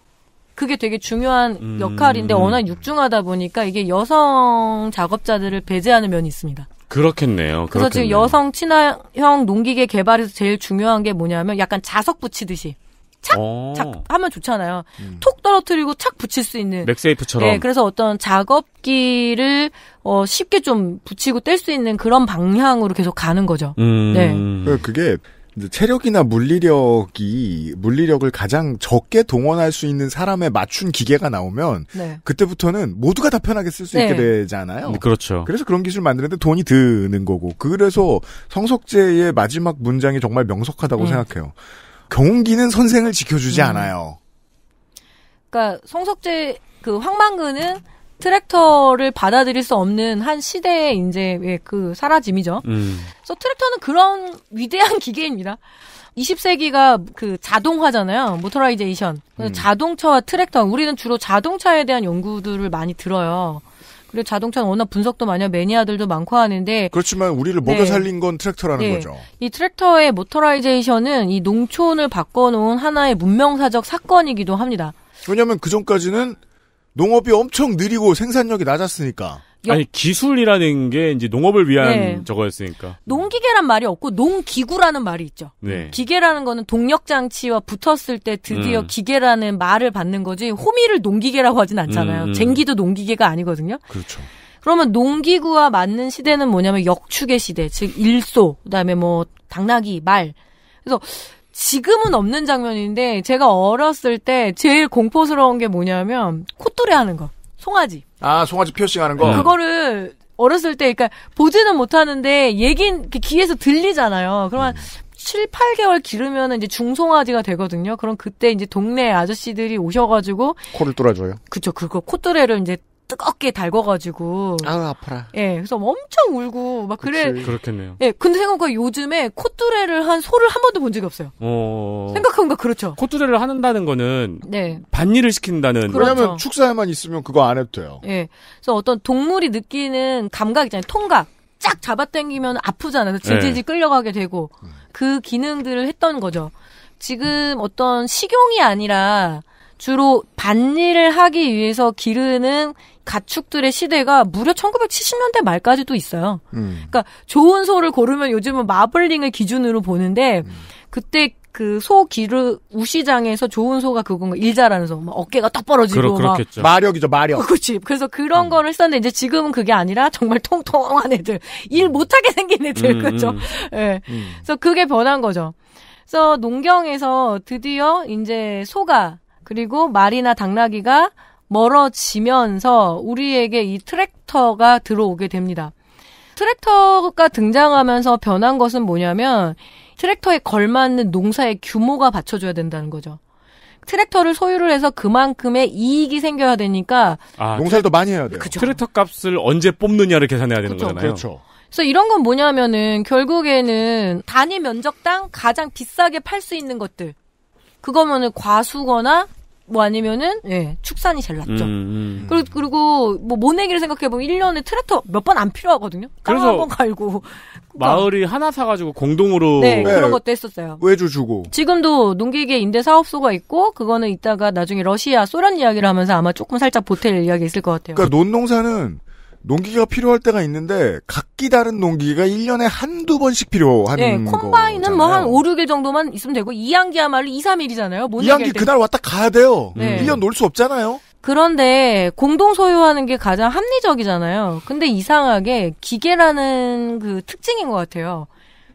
그게 되게 중요한 음. 역할인데 워낙 육중하다 보니까 이게 여성 작업자들을 배제하는 면이 있습니다. 그렇겠네요. 그래서 그렇겠네요. 지금 여성 친화형 농기계 개발에서 제일 중요한 게 뭐냐면 약간 자석 붙이듯이 착, 어. 착 하면 좋잖아요. 음. 톡 떨어뜨리고 착 붙일 수 있는 맥세이프처럼. 네, 그래서 어떤 작업기를 어, 쉽게 좀 붙이고 뗄 수 있는 그런 방향으로 계속 가는 거죠. 음. 네. 그, 그게 체력이나 물리력이 물리력을 가장 적게 동원할 수 있는 사람에 맞춘 기계가 나오면 네. 그때부터는 모두가 다 편하게 쓸 수 있게 네. 되잖아요. 네, 그렇죠. 그래서 그런 기술 만드는데 돈이 드는 거고 그래서 성석제의 마지막 문장이 정말 명석하다고 음. 생각해요. 경운기는 선생을 지켜주지 음. 않아요. 그러니까 성석제그 황만근은 트랙터를 받아들일 수 없는 한 시대의 이제 예, 그 사라짐이죠. 음. 그래서 트랙터는 그런 위대한 기계입니다. 20세기가 그 자동화잖아요. 모터라이제이션. 음. 자동차와 트랙터. 우리는 주로 자동차에 대한 연구들을 많이 들어요. 그리고 자동차는 워낙 분석도 많이 하고 매니아들도 많고 하는데 그렇지만 우리를 먹여 네. 살린 건 트랙터라는 네. 거죠. 이 트랙터의 모터라이제이션은 이 농촌을 바꿔놓은 하나의 문명사적 사건이기도 합니다. 왜냐하면 그 전까지는 농업이 엄청 느리고 생산력이 낮았으니까. 역... 아니 기술이라는 게 이제 농업을 위한 네. 저거였으니까. 농기계란 말이 없고 농기구라는 말이 있죠. 네. 기계라는 거는 동력 장치와 붙었을 때 드디어 음. 기계라는 말을 받는 거지 호미를 농기계라고 하진 않잖아요. 음. 음. 쟁기도 농기계가 아니거든요. 그렇죠. 그러면 농기구와 맞는 시대는 뭐냐면 역축의 시대, 즉 일소, 그다음에 뭐 당나귀, 말. 그래서 지금은 없는 장면인데 제가 어렸을 때 제일 공포스러운 게 뭐냐면 콧뚜레 하는 거. 송아지. 아, 송아지 피어싱 하는 거. 네. 그거를 어렸을 때 그러니까 보지는 못하는데 얘긴 귀에서 들리잖아요. 그러면 음. 7, 8개월 기르면 이제 중송아지가 되거든요. 그럼 그때 이제 동네 아저씨들이 오셔가지고 코를 뚫어줘요. 그쵸. 그거 콧뚜레를 이제 뜨겁게 달궈가지고. 아 아파라. 예, 그래서 엄청 울고, 막 그래. 그렇겠네요 예, 근데 생각보다 요즘에 콧뚜레를 한 소를 한 번도 본 적이 없어요. 어... 생각해보니까 그렇죠. 콧뚜레를 한다는 거는. 네. 반일을 시킨다는. 그렇죠. 왜냐면 축사에만 있으면 그거 안 해도 돼요. 예. 그래서 어떤 동물이 느끼는 감각 있잖아요. 통각. 쫙 잡아당기면 아프잖아요. 질질질 네. 끌려가게 되고. 음. 그 기능들을 했던 거죠. 지금 어떤 식용이 아니라 주로 밭일을 하기 위해서 기르는 가축들의 시대가 무려 1970년대 말까지도 있어요. 음. 그러니까 좋은 소를 고르면 요즘은 마블링을 기준으로 보는데 음. 그때 그 소 기르 우시장에서 좋은 소가 그건가 일자라는 소, 막 어깨가 떡 벌어지고 그러, 막 마력이죠 마력. 어, 그렇지. 그래서 그런 음. 거를 썼는데 이제 지금은 그게 아니라 정말 통통한 애들, 일 음. 못하게 생긴 애들 음, 그렇죠. 예. 네. 그래서 그게 변한 거죠. 그래서 농경에서 드디어 이제 소가 그리고 말이나 당나귀가 멀어지면서 우리에게 이 트랙터가 들어오게 됩니다. 트랙터가 등장하면서 변한 것은 뭐냐면 트랙터에 걸맞는 농사의 규모가 받쳐줘야 된다는 거죠. 트랙터를 소유를 해서 그만큼의 이익이 생겨야 되니까 아, 농사를 많이 해야 돼요. 그쵸. 트랙터 값을 언제 뽑느냐를 계산해야 되는 그쵸. 거잖아요. 그렇죠. 그래서 이런 건 뭐냐면은 결국에는 단위 면적당 가장 비싸게 팔 수 있는 것들 그거면은 과수거나 뭐 아니면은 예, 축산이 잘 낫죠. 음, 음. 그리고 그리고 뭐 모내기를 생각해 보면 1년에 트랙터 몇 번 안 필요하거든요. 그래서 한번 갈고 그러니까 마을이 하나 사 가지고 공동으로 네, 네, 그런 것도 했었어요. 외주 주고. 지금도 농기계 임대 사업소가 있고 그거는 이따가 나중에 러시아 소련 이야기를 하면서 아마 조금 살짝 보탤 이야기 있을 것 같아요. 그러니까 논농사는 농기가 필요할 때가 있는데 각기 다른 농기가 1년에 한두 번씩 필요한 네, 콤바인은 뭐한 5, 6일 정도만 있으면 되고 이양기야말로 2, 3일이잖아요. 이양기 그날 왔다 가야 돼요. 네. 1년 놀 수 없잖아요. 그런데 공동 소유하는 게 가장 합리적이잖아요. 근데 이상하게 기계라는 그 특징인 것 같아요.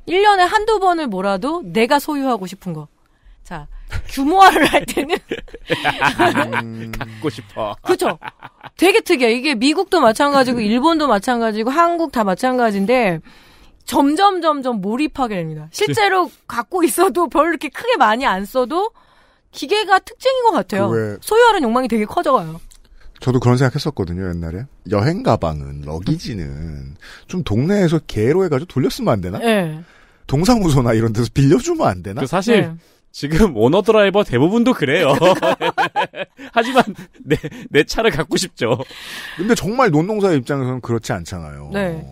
1년에 한두 번을 뭐라도 내가 소유하고 싶은 거. 자, 규모화를 할 때는 음. 갖고 싶어. 그렇죠. 되게 특이해. 이게 미국도 마찬가지고 일본도 마찬가지고 한국 다 마찬가지인데 점점 점점 몰입하게 됩니다. 실제로 갖고 있어도 별로 이렇게 크게 많이 안 써도 기계가 특징인 것 같아요. 그 소유하는 욕망이 되게 커져가요. 저도 그런 생각했었거든요 옛날에 여행 가방은 러기지는 좀 동네에서 개로 해가지고 돌렸으면 안 되나? 네. 동사무소나 이런 데서 빌려주면 안 되나? 그 사실 네. 지금 오너 드라이버 대부분도 그래요. 하지만 내, 내 차를 갖고 싶죠. 근데 정말 논농사의 입장에서는 그렇지 않잖아요. 네.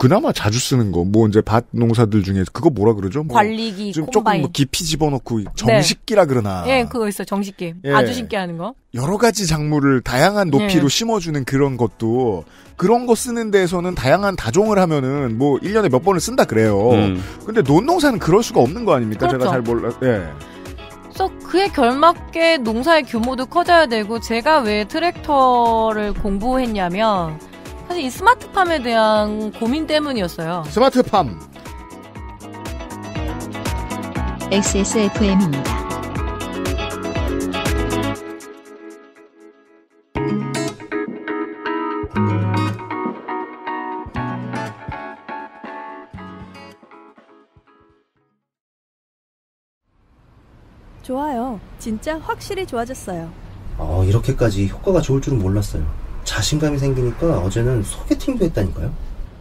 그나마 자주 쓰는 거, 뭐 이제 밭 농사들 중에 그거 뭐라 그러죠? 뭐 관리기, 좀 조금 뭐 깊이 집어넣고 네. 정식기라 그러나. 네. 예, 그거 있어 정식기. 예. 아주 쉽게 하는 거. 여러 가지 작물을 다양한 높이로 예. 심어주는 그런 것도 그런 거 쓰는 데에서는 다양한 다종을 하면은 뭐 1년에 몇 번을 쓴다 그래요. 음. 근데 논농사는 그럴 수가 없는 거 아닙니까? 그렇죠. 제가 잘 몰라. 예. 그 그에 결맞게 농사의 규모도 커져야 되고 제가 왜 트랙터를 공부했냐면 사실 이 스마트팜에 대한 고민 때문이었어요. 스마트팜. XSFM입니다. 좋아요. 진짜 확실히 좋아졌어요. 어, 이렇게까지 효과가 좋을 줄은 몰랐어요. 자신감이 생기니까 어제는 소개팅도 했다니까요.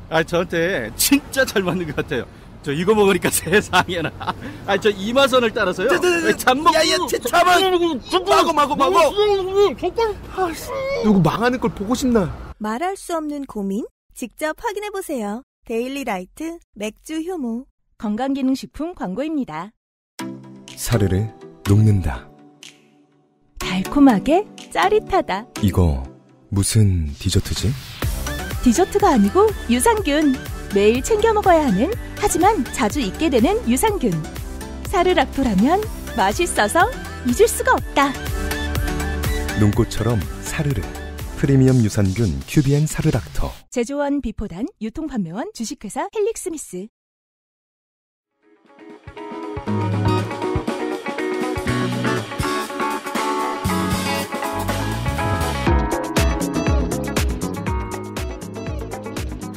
아 저한테 진짜 잘 맞는 것 같아요. 저 이거 먹으니까 세상에나. 아저 이마선을 따라서요. 잠먹. 야야 잠만. 마고 마고 마고. 누구 망하는 걸 보고 싶나? 말할 수 없는 고민 직접 확인해 보세요. 데일리 라이트 맥주 효모 건강기능식품 광고입니다. 사르르 녹는다. 달콤하게 짜릿하다. 이거. 무슨 디저트지? 디저트가 아니고 유산균. 매일 챙겨 먹어야 하는 하지만 자주 잊게 되는 유산균. 사르락토라면 맛있어서 잊을 수가 없다. 눈꽃처럼 사르르. 프리미엄 유산균 큐비엔 사르락터 제조원 비포단 유통판매원 주식회사 헬릭스미스.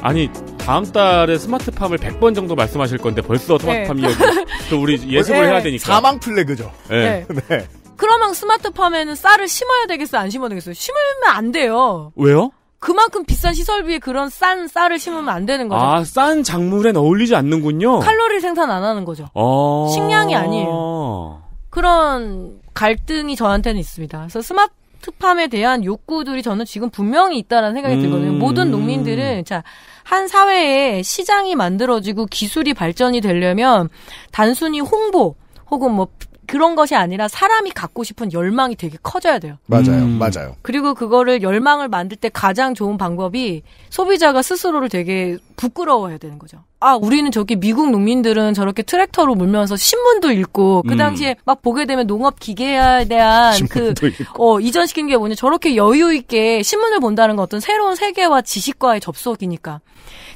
아니 다음 달에 스마트팜을 100번 정도 말씀하실 건데 벌써 네. 스마트팜 네. 이야기 또 우리 예습을 해야 네. 되니까 사망 플래그죠. 네. 네. 네. 그러면 스마트팜에는 쌀을 심어야 되겠어 안 심어야 되겠어요? 심으면 안 돼요. 왜요? 그만큼 비싼 시설비에 그런 싼 쌀을 심으면 안 되는 거죠. 아, 싼 작물엔 어울리지 않는군요. 칼로리 생산 안 하는 거죠. 아~ 식량이 아니에요. 그런 갈등이 저한테는 있습니다. 그래서 스마트 특팜에 대한 욕구들이 저는 지금 분명히 있다라는 생각이 음. 들거든요. 모든 농민들은 자, 한 사회에 시장이 만들어지고 기술이 발전이 되려면 단순히 홍보 혹은 뭐 그런 것이 아니라 사람이 갖고 싶은 열망이 되게 커져야 돼요. 맞아요. 음. 맞아요. 그리고 그거를 열망을 만들 때 가장 좋은 방법이 소비자가 스스로를 되게 부끄러워야 되는 거죠. 아, 우리는 저기 미국 농민들은 저렇게 트랙터로 물면서 신문도 읽고 그 음. 당시에 음. 막 보게 되면 농업 기계에 대한 그 어, 이전시킨 게 뭐냐 저렇게 여유 있게 신문을 본다는 건 어떤 새로운 세계와 지식과의 접속이니까.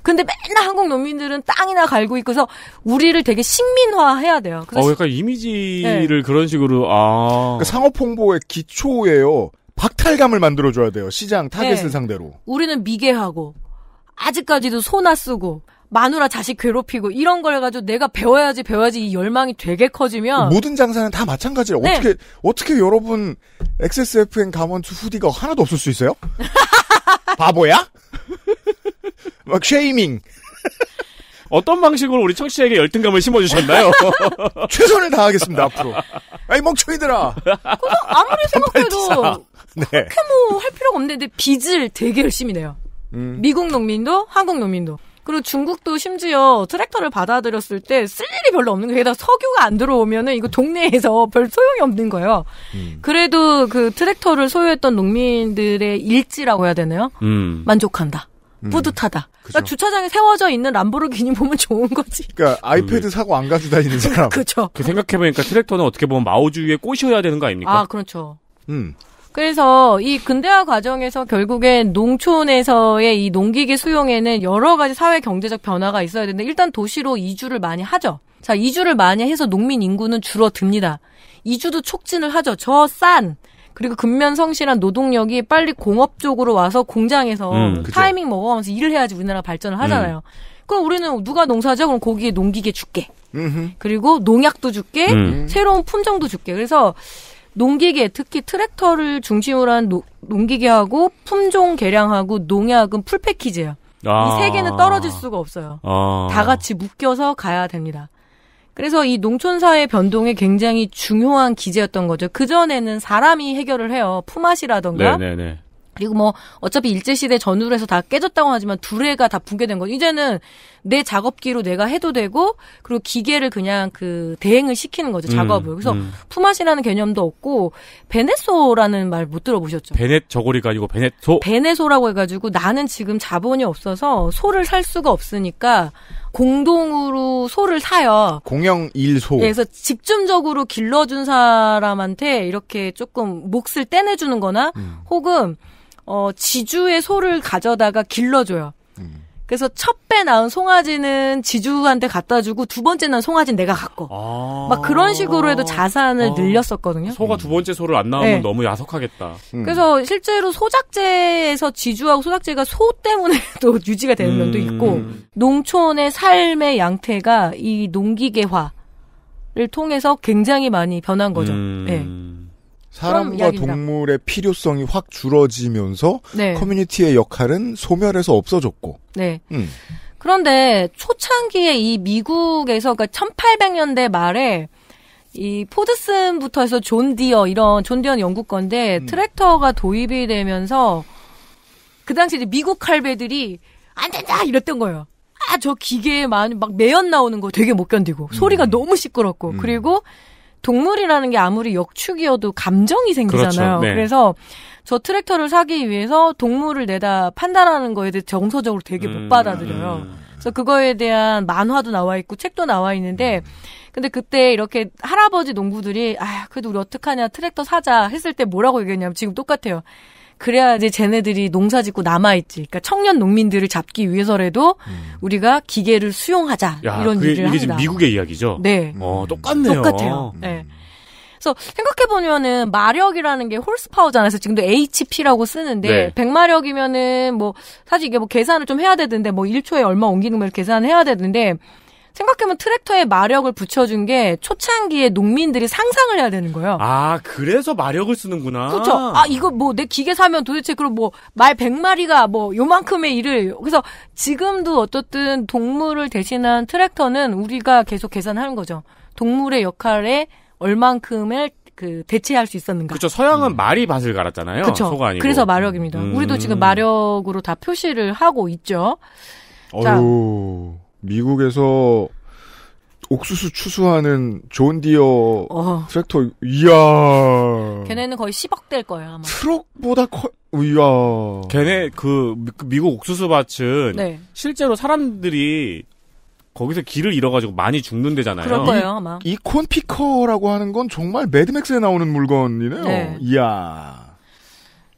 근데 맨날 한국 농민들은 땅이나 갈고 있고서 우리를 되게 식민화해야 돼요. 어, 그러니까 이미지를 네. 그런 식으로 아. 그러니까 상업 홍보의 기초예요. 박탈감을 만들어줘야 돼요. 시장 타겟을 네. 상대로. 우리는 미개하고 아직까지도 소나 쓰고 마누라 자식 괴롭히고 이런 걸 해가지고 내가 배워야지 배워야지 이 열망이 되게 커지면 모든 장사는 다 마찬가지라 네. 어떻게 어떻게 여러분 XSFN 가먼투 후디가 하나도 없을 수 있어요? 바보야? 막 쉐이밍 어떤 방식으로 우리 청취자에게 열등감을 심어주셨나요? 최선을 다하겠습니다 앞으로. 아이 멍청이들아. 그래서 아무리 생각해도 네. 그렇게 뭐할 필요가 없는데 빚을 되게 열심히 내요. 음. 미국 농민도 한국 농민도 그리고 중국도 심지어 트랙터를 받아들였을 때 쓸 일이 별로 없는 거예요. 게다 석유가 안 들어오면은 이거 동네에서 별 소용이 없는 거예요. 음. 그래도 그 트랙터를 소유했던 농민들의 일지라고 해야 되나요? 음. 만족한다. 음. 뿌듯하다. 그쵸. 그러니까 주차장에 세워져 있는 람보르기니 보면 좋은 거지. 그러니까 아이패드 사고 안 가지고 다니는 사람. 그렇죠. 그 생각해보니까 트랙터는 어떻게 보면 마오주의에 꼬셔야 되는 거 아닙니까? 아, 그렇죠. 음. 그래서 이 근대화 과정에서 결국엔 농촌에서의 이 농기계 수용에는 여러 가지 사회 경제적 변화가 있어야 되는데 일단 도시로 이주를 많이 하죠. 자, 이주를 많이 해서 농민 인구는 줄어듭니다. 이주도 촉진을 하죠. 저 싼 그리고 근면 성실한 노동력이 빨리 공업 쪽으로 와서 공장에서 음, 타이밍 먹어가면서 일을 해야지 우리나라 발전을 하잖아요. 음. 그럼 우리는 누가 농사죠? 그럼 거기에 농기계 줄게. 음흠. 그리고 농약도 줄게. 음. 새로운 품종도 줄게. 그래서 농기계 특히 트랙터를 중심으로 한 노, 농기계하고 품종 개량하고 농약은 풀 패키지예요. 아. 이세 개는 떨어질 수가 없어요. 아. 다 같이 묶여서 가야 됩니다. 그래서 이 농촌사회 변동에 굉장히 중요한 기제였던 거죠. 그 전에는 사람이 해결을 해요. 품앗이라던가. 네네네. 네, 네. 그리고 뭐 어차피 일제 시대 전후로 해서 다 깨졌다고 하지만 두레가 다 붕괴된 거죠. 이제는 내 작업기로 내가 해도 되고 그리고 기계를 그냥 그 대행을 시키는 거죠 음, 작업을. 그래서 음. 품앗이라는 개념도 없고 베네소라는 말 못 들어보셨죠? 베넷 저고리가 아니고 베네소. 베네소라고 해가지고 나는 지금 자본이 없어서 소를 살 수가 없으니까 공동으로 소를 사요. 공영 일소. 네, 그래서 집중적으로 길러준 사람한테 이렇게 조금 몫을 떼내주는 거나 음. 혹은 어, 지주의 소를 가져다가 길러줘요. 그래서 첫배 낳은 송아지는 지주한테 갖다 주고 두 번째 낳은 송아지는 내가 갖고 아~ 막 그런 식으로 해도 자산을 아~ 늘렸었거든요. 소가 두 번째 소를 안 낳으면 네. 너무 야속하겠다. 음. 그래서 실제로 소작제에서 지주하고 소작제가 소 때문에 도 유지가 되는 음. 면도 있고 농촌의 삶의 양태가 이 농기계화를 통해서 굉장히 많이 변한 거죠. 음. 네. 사람과 동물의 필요성이 확 줄어지면서 네. 커뮤니티의 역할은 소멸해서 없어졌고. 네. 음. 그런데 초창기에 이 미국에서 그러니까 1800년대 말에 이 포드슨부터 해서 존 디어 이런 존 디어는 영국 건데 음. 트랙터가 도입이 되면서 그 당시 이제 미국 칼배들이 안 된다 이랬던 거예요. 아 저 기계에 막 매연 나오는 거 되게 못 견디고 음. 소리가 너무 시끄럽고 음. 그리고 동물이라는 게 아무리 역축이어도 감정이 생기잖아요. 그렇죠. 네. 그래서 저 트랙터를 사기 위해서 동물을 내다 판단하는 거에 대해 정서적으로 되게 못 음, 받아들여요. 음. 그래서 그거에 대한 만화도 나와 있고 책도 나와 있는데 음. 근데 그때 이렇게 할아버지 농부들이 아 그래도 우리 어떡하냐 트랙터 사자 했을 때 뭐라고 얘기했냐면 지금 똑같아요. 그래야지 쟤네들이 농사 짓고 남아있지. 그러니까 청년 농민들을 잡기 위해서라도 음. 우리가 기계를 수용하자. 야, 이런 그게, 일을 이게 합다 지금 미국의 이야기죠? 네. 어, 똑같네요. 똑같아요. 음. 네. 그래서 생각해보면은 마력이라는 게 홀스파워잖아요. 지금도 HP라고 쓰는데 네. 100마력이면은 뭐 사실 이게 뭐 계산을 좀 해야 되는데 뭐 1초에 얼마 옮기는 걸 계산해야 되는데 생각해보면 트랙터에 마력을 붙여준 게 초창기에 농민들이 상상을 해야 되는 거예요. 아, 그래서 마력을 쓰는구나. 그렇죠. 아, 이거 뭐 내 기계 사면 도대체 그럼 뭐말 100마리가 뭐 요만큼의 일을 그래서 지금도 어떻든 동물을 대신한 트랙터는 우리가 계속 계산하는 거죠. 동물의 역할에 얼만큼을 그 대체할 수 있었는가? 그렇죠. 서양은 음. 말이 밭을 갈았잖아요. 그렇죠. 그래서 마력입니다. 음. 우리도 지금 음. 마력으로 다 표시를 하고 있죠. 어휴. 자, 미국에서 옥수수 추수하는 존 디어 어. 트랙터 이야. 걔네는 거의 10억 될 거예요 아마. 트럭보다 커. 이야. 걔네 그 미, 그 국 옥수수 밭은 네. 실제로 사람들이 거기서 길을 잃어가지고 많이 죽는 데잖아요. 그럴 거예요 아마. 이, 콘피커라고 하는 건 정말 매드맥스에 나오는 물건이네요. 네. 이야.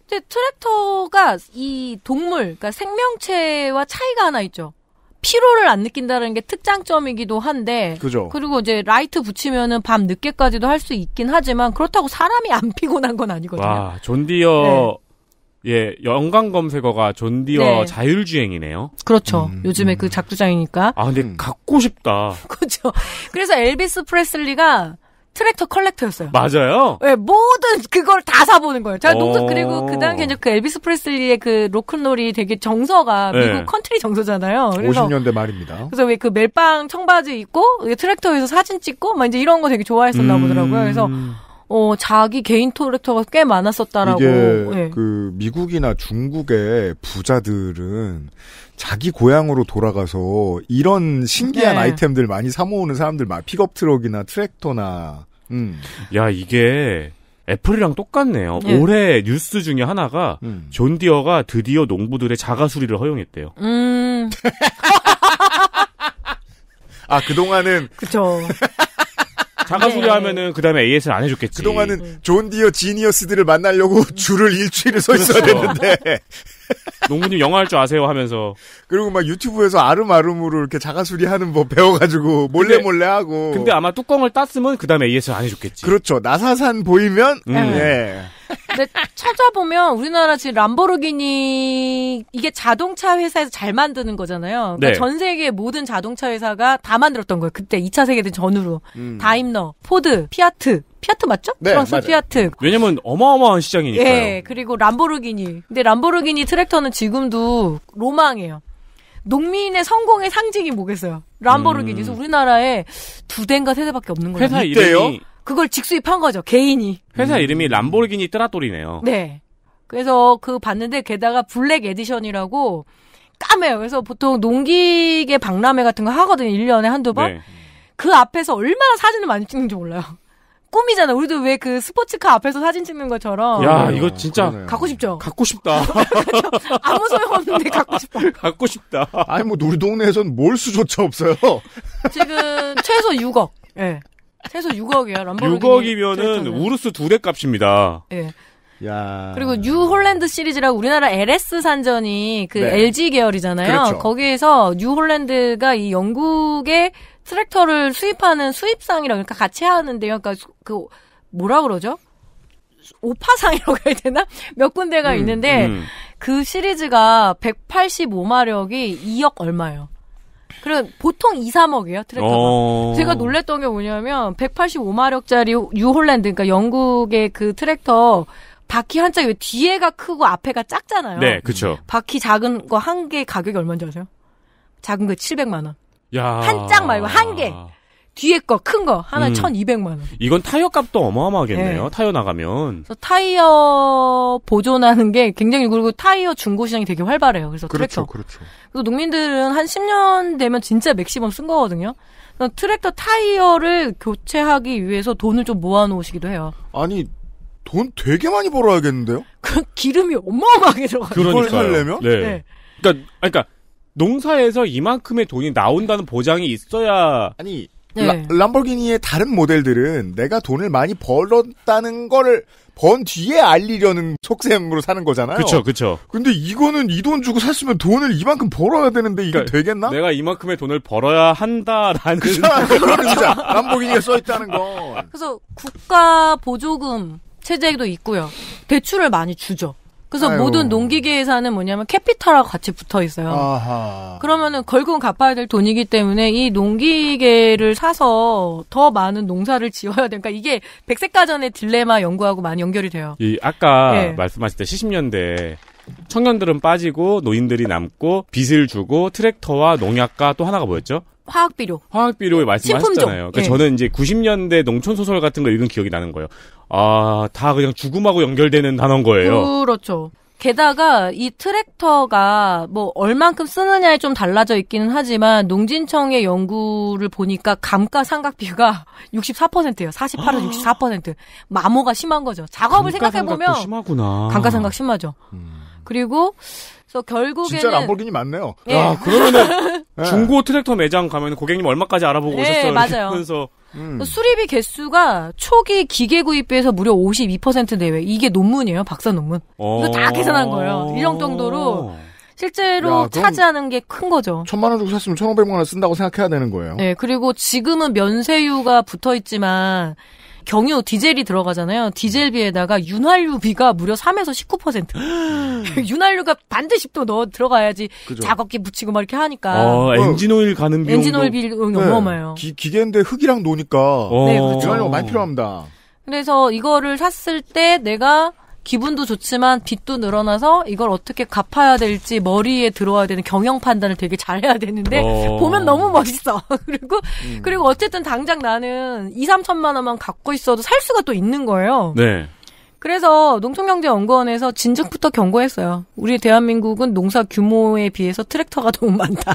근데 트랙터가 이 동물, 그러니까 생명체와 차이가 하나 있죠. 피로를 안 느낀다는 게 특장점이기도 한데 그죠. 그리고 이제 라이트 붙이면은 밤 늦게까지도 할 수 있긴 하지만 그렇다고 사람이 안 피곤한 건 아니거든요. 와, 존디어 네. 예, 연관 검색어가 존디어 네. 자율주행이네요. 그렇죠. 음, 요즘에 음. 그 작두장이니까. 아, 근데 음. 갖고 싶다. 그렇죠. 그래서 엘비스 프레슬리가 트랙터 컬렉터였어요. 맞아요? 네, 모든 그걸 다 사보는 거예요. 제가 농사, 어. 그리고 그 당시에 이그 엘비스 프레슬리의 그 로큰롤이 되게 정서가 네. 미국 컨트리 정서잖아요. 그래서 50년대 말입니다. 그래서 왜 그 멜빵 청바지 입고 트랙터에서 사진 찍고 막 이제 이런 거 되게 좋아했었나 음... 보더라고요. 그래서 어, 자기 개인 트랙터가꽤 많았었다라고. 이게 네. 그 미국이나 중국의 부자들은 자기 고향으로 돌아가서 이런 신기한 네. 아이템들 많이 사 모으는 사람들 막 픽업 트럭이나 트랙터나 음. 야 이게 애플이랑 똑같네요. 네. 올해 뉴스 중에 하나가 음. 존디어가 드디어 농부들의 자가 수리를 허용했대요. 음. 아 그동안은 그쵸. 자가 수리하면은 네. 그다음에 AS는 안 해줬겠지. 그동안은 음. 존 디어 지니어스들을 만나려고 줄을 일주일을 서 있어야 그는데 그렇죠. 농부님 영화 할줄 아세요 하면서 그리고 막 유튜브에서 아름아름으로 이렇게 자가 수리하는 법 배워가지고 몰래 근데, 몰래 하고 근데 아마 뚜껑을 땄으면 그 다음에 AS 안 해줬겠지 그렇죠 나사산 보이면 음. 예. 근데 찾아보면 우리나라 지금 람보르기니 이게 자동차 회사에서 잘 만드는 거잖아요. 그러니까 네. 전 세계 모든 자동차 회사가 다 만들었던 거예요. 그때 2차 세계대전 전후로 음. 다임러, 포드, 피아트 피아트 맞죠? 네, 프랑스 맞아요. 피아트. 음. 왜냐면 어마어마한 시장이니까요. 예, 그리고 람보르기니. 근데 람보르기니 트랙터는 지금도 로망이에요. 농민의 성공의 상징이 뭐겠어요? 람보르기니. 음. 그래서 우리나라에 두 대인가 세 대밖에 없는 거예요. 회사 이름이 그걸 직수입한 거죠 개인이. 회사 음. 이름이 람보르기니 뜨라토리네요. 네. 그래서 그 봤는데 게다가 블랙 에디션이라고 까매요. 그래서 보통 농기계 박람회 같은 거 하거든요. 1년에 한두 번. 네. 그 앞에서 얼마나 사진을 많이 찍는지 몰라요. 꿈이잖아. 우리도 왜 그 스포츠카 앞에서 사진 찍는 것처럼. 야, 이거 진짜. 그러네요. 갖고 싶죠? 갖고 싶다. 그렇죠. 아무 소용없는데 갖고 아, 싶다. 갖고 싶다. 아니, 뭐, 우리 동네에선 뭘수조차 없어요. 지금 최소 6억. 예. 네. 최소 6억이에요. 람보르기니. 6억이면은 우르스 두 대 값입니다. 예. 야. 그리고 뉴 홀랜드 시리즈라 우리나라 LS 산전이 그 네. LG 계열이잖아요. 그렇죠. 거기에서 뉴 홀랜드가 이 영국의 트랙터를 수입하는 수입상이라 그러니까 같이 하는데요. 그러니까 그 뭐라 그러죠? 오파상이라고 해야 되나? 몇 군데가 음, 있는데 음. 그 시리즈가 185마력이 2억 얼마예요. 그럼 보통 2, 3억이에요, 트랙터가. 어... 제가 놀랬던 게 뭐냐면 185마력짜리 유홀랜드 그러니까 영국의 그 트랙터 바퀴 한 짝이 왜 뒤에가 크고 앞에가 작잖아요. 네, 그죠 바퀴 작은 거 한 개 가격이 얼마인지 아세요? 작은 거 700만 원. 야... 한짝 말고 한 개. 뒤에 거 큰 거 하나 음. 1,200만 원. 이건 타이어 값도 어마어마하겠네요. 네. 타이어 나가면. 그래서 타이어 보존하는 게 굉장히 그리고 타이어 중고 시장이 되게 활발해요. 그래서 그렇죠, 트랙터. 그렇죠. 그래서 농민들은 한 10년 되면 진짜 맥시멈 쓴 거거든요. 트랙터 타이어를 교체하기 위해서 돈을 좀 모아놓으시기도 해요. 아니 돈 되게 많이 벌어야겠는데요? 그 기름이 어마어마하게 들어가요. 그걸 살려면? 네. 네. 그러니까 그러니까 농사에서 이만큼의 돈이 나온다는 보장이 있어야 아니 네. 람보르기니의 다른 모델들은 내가 돈을 많이 벌었다는 거를 번 뒤에 알리려는 속셈으로 사는 거잖아요. 그렇죠, 그렇죠. 근데 이거는 이 돈 주고 샀으면 돈을 이만큼 벌어야 되는데 이게 그러니까 되겠나? 내가 이만큼의 돈을 벌어야 한다라는 그거는 진 그렇죠. 람보르기니가 써 있다는 거. 그래서 국가 보조금 체제도 있고요. 대출을 많이 주죠. 그래서 아유. 모든 농기계에서는 뭐냐면 캐피탈하고 같이 붙어 있어요. 아하. 그러면은 결국은 갚아야 될 돈이기 때문에 이 농기계를 사서 더 많은 농사를 지어야 되니까 그러니까 이게 백색가전의 딜레마 연구하고 많이 연결이 돼요. 이 아까 네. 말씀하실 때 70년대 청년들은 빠지고 노인들이 남고 빚을 주고 트랙터와 농약과 또 하나가 뭐였죠? 화학비료. 화학비료에 말씀하셨잖아요. 그러니까 네. 저는 이제 90년대 농촌 소설 같은 거 읽은 기억이 나는 거예요. 아, 다 그냥 죽음하고 연결되는 단어인 거예요. 그렇죠. 게다가 이 트랙터가 뭐 얼만큼 쓰느냐에 좀 달라져 있기는 하지만 농진청의 연구를 보니까 감가상각비가 64%예요. 48에서 64%. 마모가 심한 거죠. 작업을 생각해 보면 감가상각 심하죠. 음. 그리고 그래서 결국에는 진짜 람보르기니 맞네요. 예. 야 그러면은 예. 중고 트랙터 매장 가면 고객님 얼마까지 알아보고 예, 오셨어요? 맞아서 음. 수리비 개수가 초기 기계 구입비에서 무려 52% 내외. 이게 논문이에요, 박사 논문. 어... 이거 다 계산한 거예요. 이런 정도로 실제로 야, 차지하는 게 큰 거죠. 천만 원 주고 샀으면 천오백만 원 쓴다고 생각해야 되는 거예요. 네, 그리고 지금은 면세유가 붙어 있지만 경유 디젤이 들어가잖아요. 디젤비에다가 윤활유비가 무려 3에서 19%. 음. 윤활유가 반드시 또 넣어 들어가야지 그죠. 작업기 붙이고 막 이렇게 하니까. 아, 어, 엔진오일 가는 비용 엔진오일 비용이 네. 어마어마해요. 기, 기계인데 흙이랑 노니까 네, 그렇죠. 윤활유가 많이 필요합니다. 그래서 이거를 샀을 때 내가 기분도 좋지만 빚도 늘어나서 이걸 어떻게 갚아야 될지 머리에 들어와야 되는 경영 판단을 되게 잘해야 되는데 어... 보면 너무 멋있어. 그리고 음. 그리고 어쨌든 당장 나는 2, 3천만 원만 갖고 있어도 살 수가 또 있는 거예요. 네. 그래서 농촌경제연구원에서 진즉부터 경고했어요. 우리 대한민국은 농사 규모에 비해서 트랙터가 너무 많다.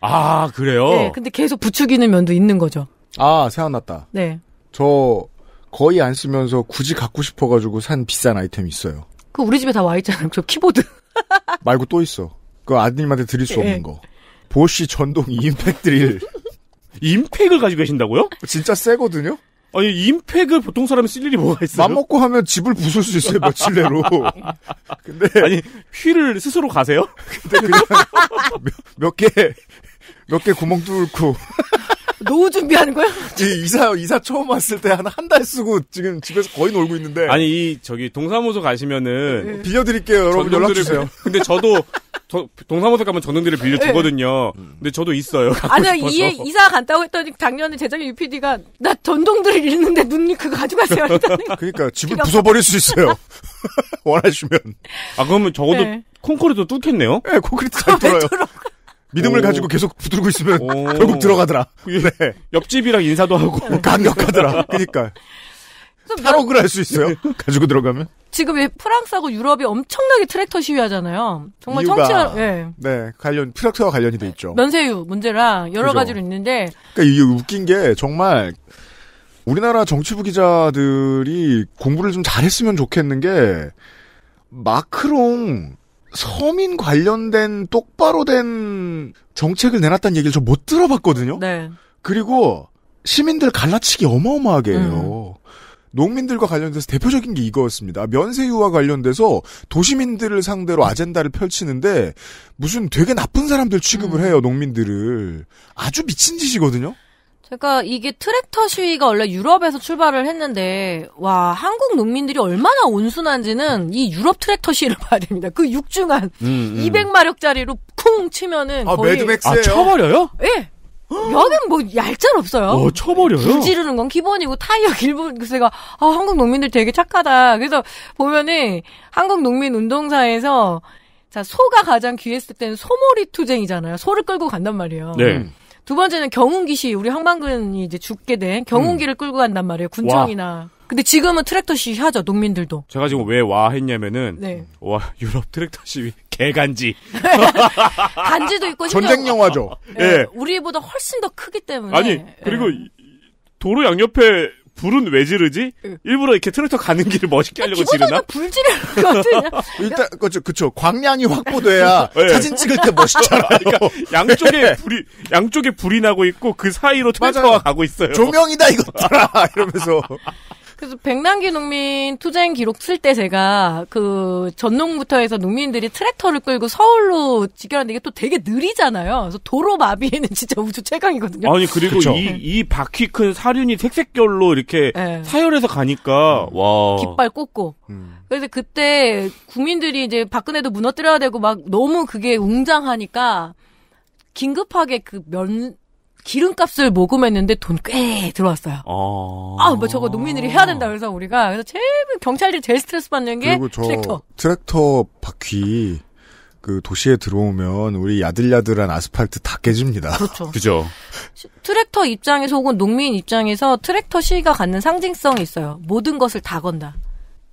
아, 그래요? 네, 근데 계속 부추기는 면도 있는 거죠. 아, 생각났다. 네. 저 거의 안 쓰면서 굳이 갖고 싶어가지고 산 비싼 아이템이 있어요. 그 우리 집에 다 와 있잖아요. 저 키보드. 말고 또 있어. 그 아드님한테 드릴 수 예. 없는 거. 보쉬 전동 임팩 드릴. 임팩을 가지고 계신다고요? 진짜 세거든요? 아니, 임팩을 보통 사람이 쓸 일이 뭐가 있어요? 맘먹고 하면 집을 부술 수 있어요, 며칠 내로. 근데. 아니, 휠을 스스로 가세요? 근데 그냥 몇, 몇 개, 몇 개 구멍 뚫고. 노후 준비하는 거야? 이사 이사 처음 왔을 때한한 달 쓰고 지금 집에서 거의 놀고 있는데. 아니 이 저기 동사무소 가시면은 네. 빌려드릴게요. 여러분 연락 주세요. 근데 저도 저, 동사무소 가면 전등들을 빌려주거든요. 네. 음. 근데 저도 있어요. 아니야, 이, 이사 간다고 했더니 작년에 재작년 UPD가 나 전동들을 잃는데 눈이 그거 가져가세요. 그러니까 집을 부숴버릴 수 있어요. 원하시면. 아, 그러면 적어도 네. 콘크리트 뚫겠네요? 네, 콘크리트 잘 뚫어요. 믿음을 오. 가지고 계속 붙들고 있으면 오. 결국 들어가더라. 네. 옆집이랑 인사도 하고 강력하더라. 그러니까 탈옥을 할 수 있어요. 네. 가지고 들어가면. 지금 프랑스하고 유럽이 엄청나게 트랙터 시위하잖아요. 정말 청취하 네. 예. 네 관련 트랙터와 관련이 돼 네. 있죠. 면세유 문제랑 여러 그죠. 가지로 있는데. 그러니까 이게 웃긴 게 정말 우리나라 정치부 기자들이 공부를 좀 잘했으면 좋겠는 게 마크롱 서민 관련된 똑바로 된 정책을 내놨다는 얘기를 저 못 들어봤거든요. 네. 그리고 시민들 갈라치기 어마어마하게 해요. 음. 농민들과 관련돼서 대표적인 게 이거였습니다. 면세유와 관련돼서 도시민들을 상대로 아젠다를 펼치는데 무슨 되게 나쁜 사람들 취급을 음. 해요, 농민들을. 아주 미친 짓이거든요? 제가 그러니까 이게 트랙터 시위가 원래 유럽에서 출발을 했는데 와 한국 농민들이 얼마나 온순한지는 이 유럽 트랙터 시위를 봐야 됩니다. 그 육중한 음, 음. 200마력짜리로 쿵 치면은 아, 거의 매드맥스예요. 아, 쳐버려요? 예. 네. 여긴 뭐 얄짤 없어요. 어, 쳐버려요. 지르는건 기본이고 타이어 길본 그 제가 아, 한국 농민들 되게 착하다. 그래서 보면은 한국 농민 운동사에서 자 소가 가장 귀했을 때는 소몰이 투쟁이잖아요. 소를 끌고 간단 말이에요. 네. 음. 두 번째는 경운기 시 우리 항만군이 이제 죽게 된 경운기를 음. 끌고 간단 말이에요. 군청이나. 와. 근데 지금은 트랙터 시위 하죠, 농민들도. 제가 지금 왜 와 했냐면은, 네. 와, 유럽 트랙터 시위, 개간지. 간지도 있고, 전쟁 영화죠. 네, 예. 네. 우리보다 훨씬 더 크기 때문에. 아니, 그리고 예. 도로 양옆에 불은 왜 지르지? 응. 일부러 이렇게 트랙터 가는 길을 멋있게 하려고 아, 지르나? 불 지르는 것같 그러니까 일단 그쵸 그쵸 광량이 확보돼야 네. 사진 찍을 때 멋있잖아. 그러니까 네. 양쪽에 불이 양쪽에 불이 나고 있고 그 사이로 트랙터가 가고 있어요. 조명이다 이것들아 이러면서. 그래서 백남기 농민 투쟁 기록 쓸 때 제가 그 전농부터 해서 농민들이 트랙터를 끌고 서울로 직결하는데 이게 또 되게 느리잖아요. 그래서 도로 마비는 진짜 우주 최강이거든요. 아니 그리고 그 이, 이 바퀴 큰 사륜이 색색결로 이렇게 네. 사열해서 가니까 음. 와 깃발 꽂고 음. 그래서 그때 국민들이 이제 박근혜도 무너뜨려야 되고 막 너무 그게 웅장하니까 긴급하게 그면 기름값을 모금했는데 돈 꽤 들어왔어요. 어... 아, 뭐 저거 농민들이 해야 된다 그래서 우리가 그래서 제일 경찰들이 제일 스트레스 받는 게 트랙터. 트랙터 바퀴 그 도시에 들어오면 우리 야들야들한 아스팔트 다 깨집니다. 그렇죠. 그죠. 트랙터 입장에서 혹은 농민 입장에서 트랙터 시위가 갖는 상징성이 있어요. 모든 것을 다 건다.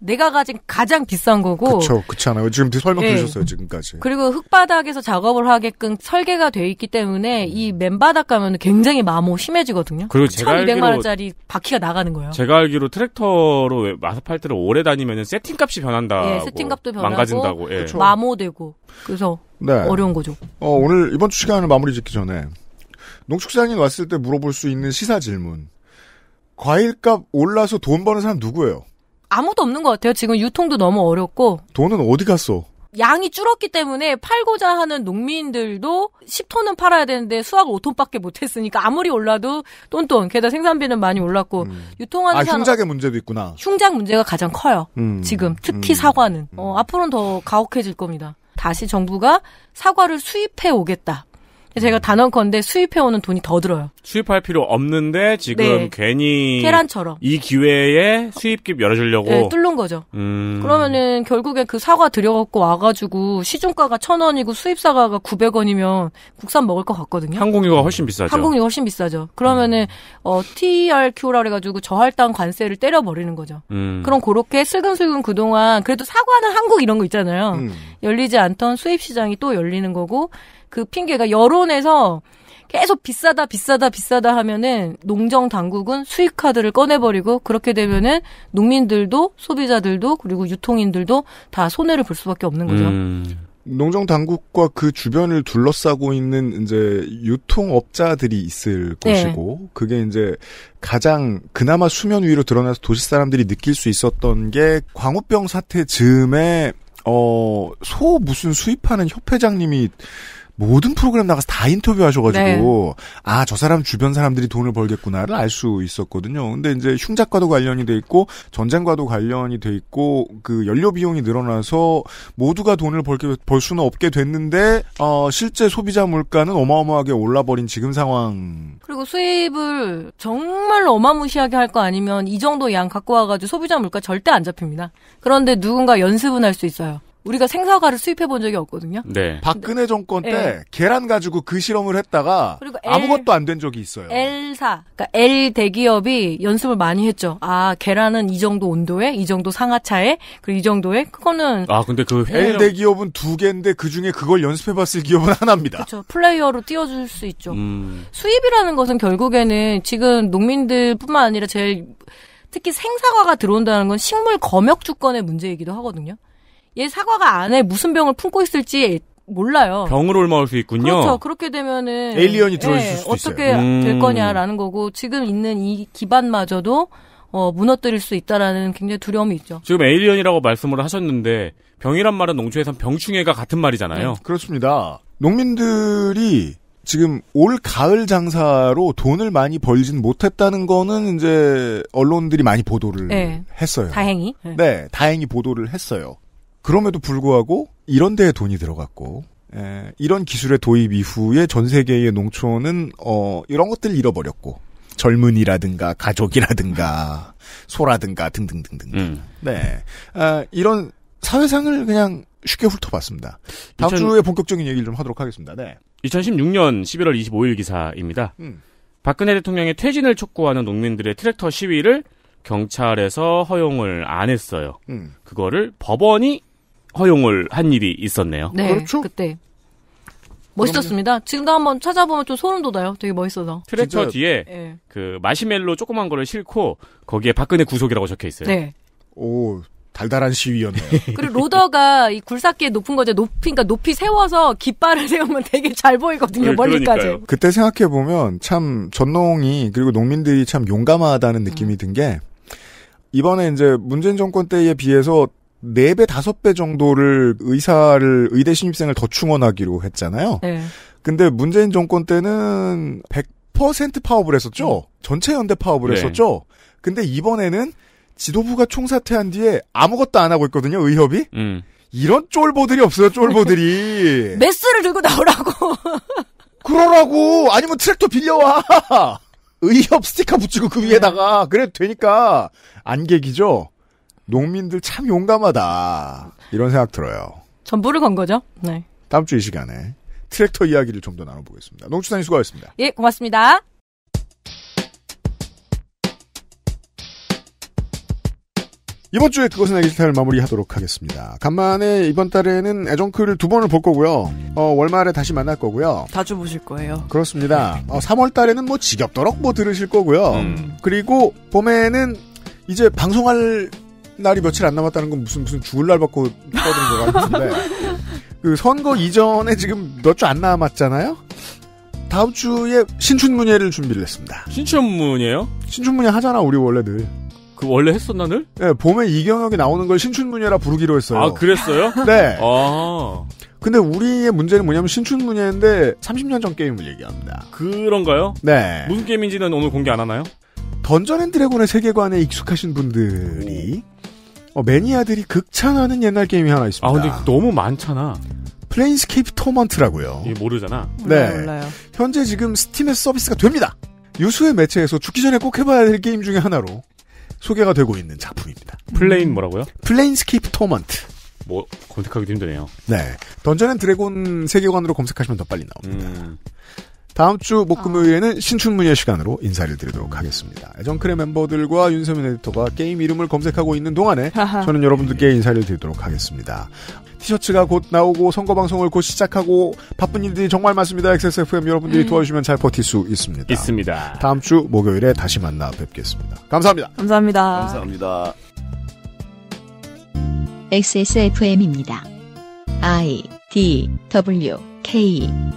내가 가진 가장 비싼 거고. 그렇죠. 그렇잖아요. 지금 설명 네. 들으셨어요 지금까지. 그리고 흙바닥에서 작업을 하게끔 설계가 돼 있기 때문에 이 음. 맨바닥 가면 굉장히 마모 심해지거든요. 그리고 제가 1,200만 원짜리 바퀴가 나가는 거예요. 제가 알기로 트랙터로 마스팔트를 오래 다니면 세팅값이 변한다. 예, 세팅값도 변하고 망가진다고. 예. 그쵸. 마모되고 그래서 네. 어려운 거죠. 어, 오늘 이번 주 시간을 마무리 짓기 전에 농축장님 왔을 때 물어볼 수 있는 시사 질문. 과일값 올라서 돈 버는 사람 누구예요? 아무도 없는 것 같아요. 지금 유통도 너무 어렵고. 돈은 어디 갔어? 양이 줄었기 때문에 팔고자 하는 농민들도 10톤은 팔아야 되는데 수확을 5톤밖에 못했으니까 아무리 올라도 똔똔 게다가 생산비는 많이 올랐고 음. 유통하는 아, 흉작의 문제도 있구나. 흉작 문제가 가장 커요. 음. 지금 음. 특히 음. 사과는 어, 앞으로는 더 가혹해질 겁니다. 다시 정부가 사과를 수입해 오겠다. 제가 단언컨대 수입해오는 돈이 더 들어요. 수입할 필요 없는데 지금 네. 괜히 계란처럼 이 기회에 수입집 열어주려고 네, 뚫는 거죠. 음... 그러면은 결국에 그 사과 들여갖고 와가지고 시중가가 천 원이고 수입 사과가 구백 원이면 국산 먹을 것 같거든요. 항공료가 훨씬 비싸죠. 항공가 훨씬 비싸죠. 그러면은 음... 어, TRQ라 그래가지고 저할당 관세를 때려버리는 거죠. 음... 그럼 그렇게 슬금슬금 그동안 그래도 사과는 한국 이런 거 있잖아요. 음. 열리지 않던 수입 시장이 또 열리는 거고 그 핑계가 여론에서 계속 비싸다 비싸다 비싸다 하면은 농정 당국은 수입 카드를 꺼내버리고 그렇게 되면은 농민들도 소비자들도 그리고 유통인들도 다 손해를 볼 수밖에 없는 거죠. 음. 농정 당국과 그 주변을 둘러싸고 있는 이제 유통업자들이 있을 네. 것이고 그게 이제 가장 그나마 수면 위로 드러나서 도시 사람들이 느낄 수 있었던 게 광우병 사태 즈음에 어 소 무슨 수입하는 협회장님이 모든 프로그램 나가서 다 인터뷰하셔가지고 네. 아저 사람 주변 사람들이 돈을 벌겠구나를 알 수 있었거든요. 근데 이제 흉작과도 관련이 돼 있고 전쟁과도 관련이 돼 있고 그 연료 비용이 늘어나서 모두가 돈을 벌게 벌 수는 없게 됐는데 어, 실제 소비자 물가는 어마어마하게 올라버린 지금 상황. 그리고 수입을 정말 로 어마무시하게 할 거 아니면 이 정도 양 갖고 와가지고 소비자 물가 절대 안 잡힙니다. 그런데 누군가 연습은 할 수 있어요. 우리가 생사과를 수입해 본 적이 없거든요. 네. 박근혜 정권 때 네. 계란 가지고 그 실험을 했다가 그리고 L, 아무것도 안 된 적이 있어요. L사, 그러니까 L 대기업이 연습을 많이 했죠. 아 계란은 이 정도 온도에, 이 정도 상하차에, 그리고 이 정도에 그거는 아 근데 그회 L 대기업은 두 개인데 그 중에 그걸 연습해봤을 기업은 하나입니다. 그렇죠. 플레이어로 띄워줄 수 있죠. 음... 수입이라는 것은 결국에는 지금 농민들뿐만 아니라 제일 특히 생사과가 들어온다는 건 식물 검역 주권의 문제이기도 하거든요. 얘 사과가 안에 무슨 병을 품고 있을지 몰라요. 병을 옮아올 수 있군요. 그렇죠. 그렇게 되면은 에일리언이 들어있을 예, 수도 어떻게 있어요. 어떻게 음. 될 거냐라는 거고 지금 있는 이 기반마저도 어, 무너뜨릴 수 있다라는 굉장히 두려움이 있죠. 지금 에일리언이라고 말씀을 하셨는데 병이란 말은 농촌에선 병충해가 같은 말이잖아요. 네. 그렇습니다. 농민들이 지금 올 가을 장사로 돈을 많이 벌진 못했다는 거는 이제 언론들이 많이 보도를 네. 했어요. 다행히. 네. 네, 다행히 보도를 했어요. 그럼에도 불구하고 이런 데에 돈이 들어갔고 에, 예, 이런 기술의 도입 이후에 전 세계의 농촌은 어, 이런 것들을 잃어버렸고 젊은이라든가 가족이라든가 소라든가 등등등등. 음. 네, 아, 이런 사회상을 그냥 쉽게 훑어봤습니다. 다음 2000... 주에 본격적인 얘기를 좀 하도록 하겠습니다. 네. 2016년 11월 25일 기사입니다. 음. 박근혜 대통령의 퇴진을 촉구하는 농민들의 트랙터 시위를 경찰에서 허용을 안 했어요. 음. 그거를 법원이 허용을 한 일이 있었네요. 네, 그렇죠? 그때 멋있었습니다. 지금도 한번 찾아보면 좀 소름 돋아요. 되게 멋있어서. 트랙터 뒤에 네. 그 마시멜로 조그만 거를 싣고 거기에 박근혜 구속이라고 적혀 있어요. 네. 오, 달달한 시위였네 그리고 로더가 이 굴삭기에 높은 거죠. 높이, 그러니까 높이 세워서 깃발을 세우면 되게 잘 보이거든요. 네, 멀리까지. 그러니까요. 그때 생각해보면 참 전농이 그리고 농민들이 참 용감하다는 느낌이 음. 든 게, 이번에 이제 문재인 정권 때에 비해서 네배 다섯 배 정도를 의사를, 의대 신입생을 더 충원하기로 했잖아요. 네. 근데 문재인 정권 때는 100% 파업을 했었죠? 음. 전체 연대 파업을 네. 했었죠? 근데 이번에는 지도부가 총사퇴한 뒤에 아무것도 안 하고 있거든요, 의협이? 음. 이런 쫄보들이 없어요, 쫄보들이. 메스를 들고 나오라고. 그러라고! 아니면 트랙터 빌려와! 의협 스티커 붙이고 그 위에다가. 네. 그래도 되니까. 안개기죠 농민들 참 용감하다. 이런 생각 들어요. 전부를 건 거죠? 네. 다음 주 이 시간에 트랙터 이야기를 좀 더 나눠보겠습니다. 농축산인 수고하셨습니다. 예, 고맙습니다. 이번 주에 그것은 알기 싫다를 마무리하도록 하겠습니다. 간만에 이번 달에는 애정클을 두 번을 볼 거고요. 어, 월말에 다시 만날 거고요. 자주 보실 거예요. 그렇습니다. 어, 3월 달에는 뭐 지겹도록 뭐 들으실 거고요. 음. 그리고 봄에는 이제 방송할 날이 며칠 안 남았다는 건 무슨 무슨 죽을 날 받고 떠드는 것 같은데 그 선거 이전에 지금 몇 주 안 남았잖아요. 다음 주에 신춘문예를 준비를 했습니다. 신춘문예요? 신춘문예 하잖아 우리 원래 늘. 그 원래 했었나 늘? 네, 봄에 이경혁이 나오는 걸 신춘문예라 부르기로 했어요. 아 그랬어요? 네. 아. 근데 우리의 문제는 뭐냐면 신춘문예인데 30년 전 게임을 얘기합니다. 그런가요? 네. 무슨 게임인지는 오늘 공개 안 하나요? 던전 앤 드래곤의 세계관에 익숙하신 분들이 오. 어, 매니아들이 극찬하는 옛날 게임이 하나 있습니다. 아 근데 너무 많잖아. 플레인스케이프 토먼트라고요. 이게 모르잖아. 네. 몰라요. 현재 지금 스팀의서 서비스가 됩니다. 유수의 매체에서 죽기 전에 꼭 해봐야 될 게임 중에 하나로 소개가 되고 있는 작품입니다. 플레인 뭐라고요? 플레인스케이프 토먼트. 뭐 검색하기도 힘드네요. 네, 던전 앤 드래곤 세계관으로 검색하시면 더 빨리 나옵니다. 음. 다음 주 목금요일에는 아. 신춘문예 시간으로 인사를 드리도록 하겠습니다. 정크레 멤버들과 윤세민 에디터가 게임 이름을 검색하고 있는 동안에 저는 여러분들께 인사를 드리도록 하겠습니다. 티셔츠가 곧 나오고 선거 방송을 곧 시작하고 바쁜 일들이 정말 많습니다. XSFM 여러분들이 음. 도와주시면 잘 버틸 수 있습니다. 있습니다. 다음 주 목요일에 다시 만나 뵙겠습니다. 감사합니다. 감사합니다. 감사합니다. XSFM입니다. I D W K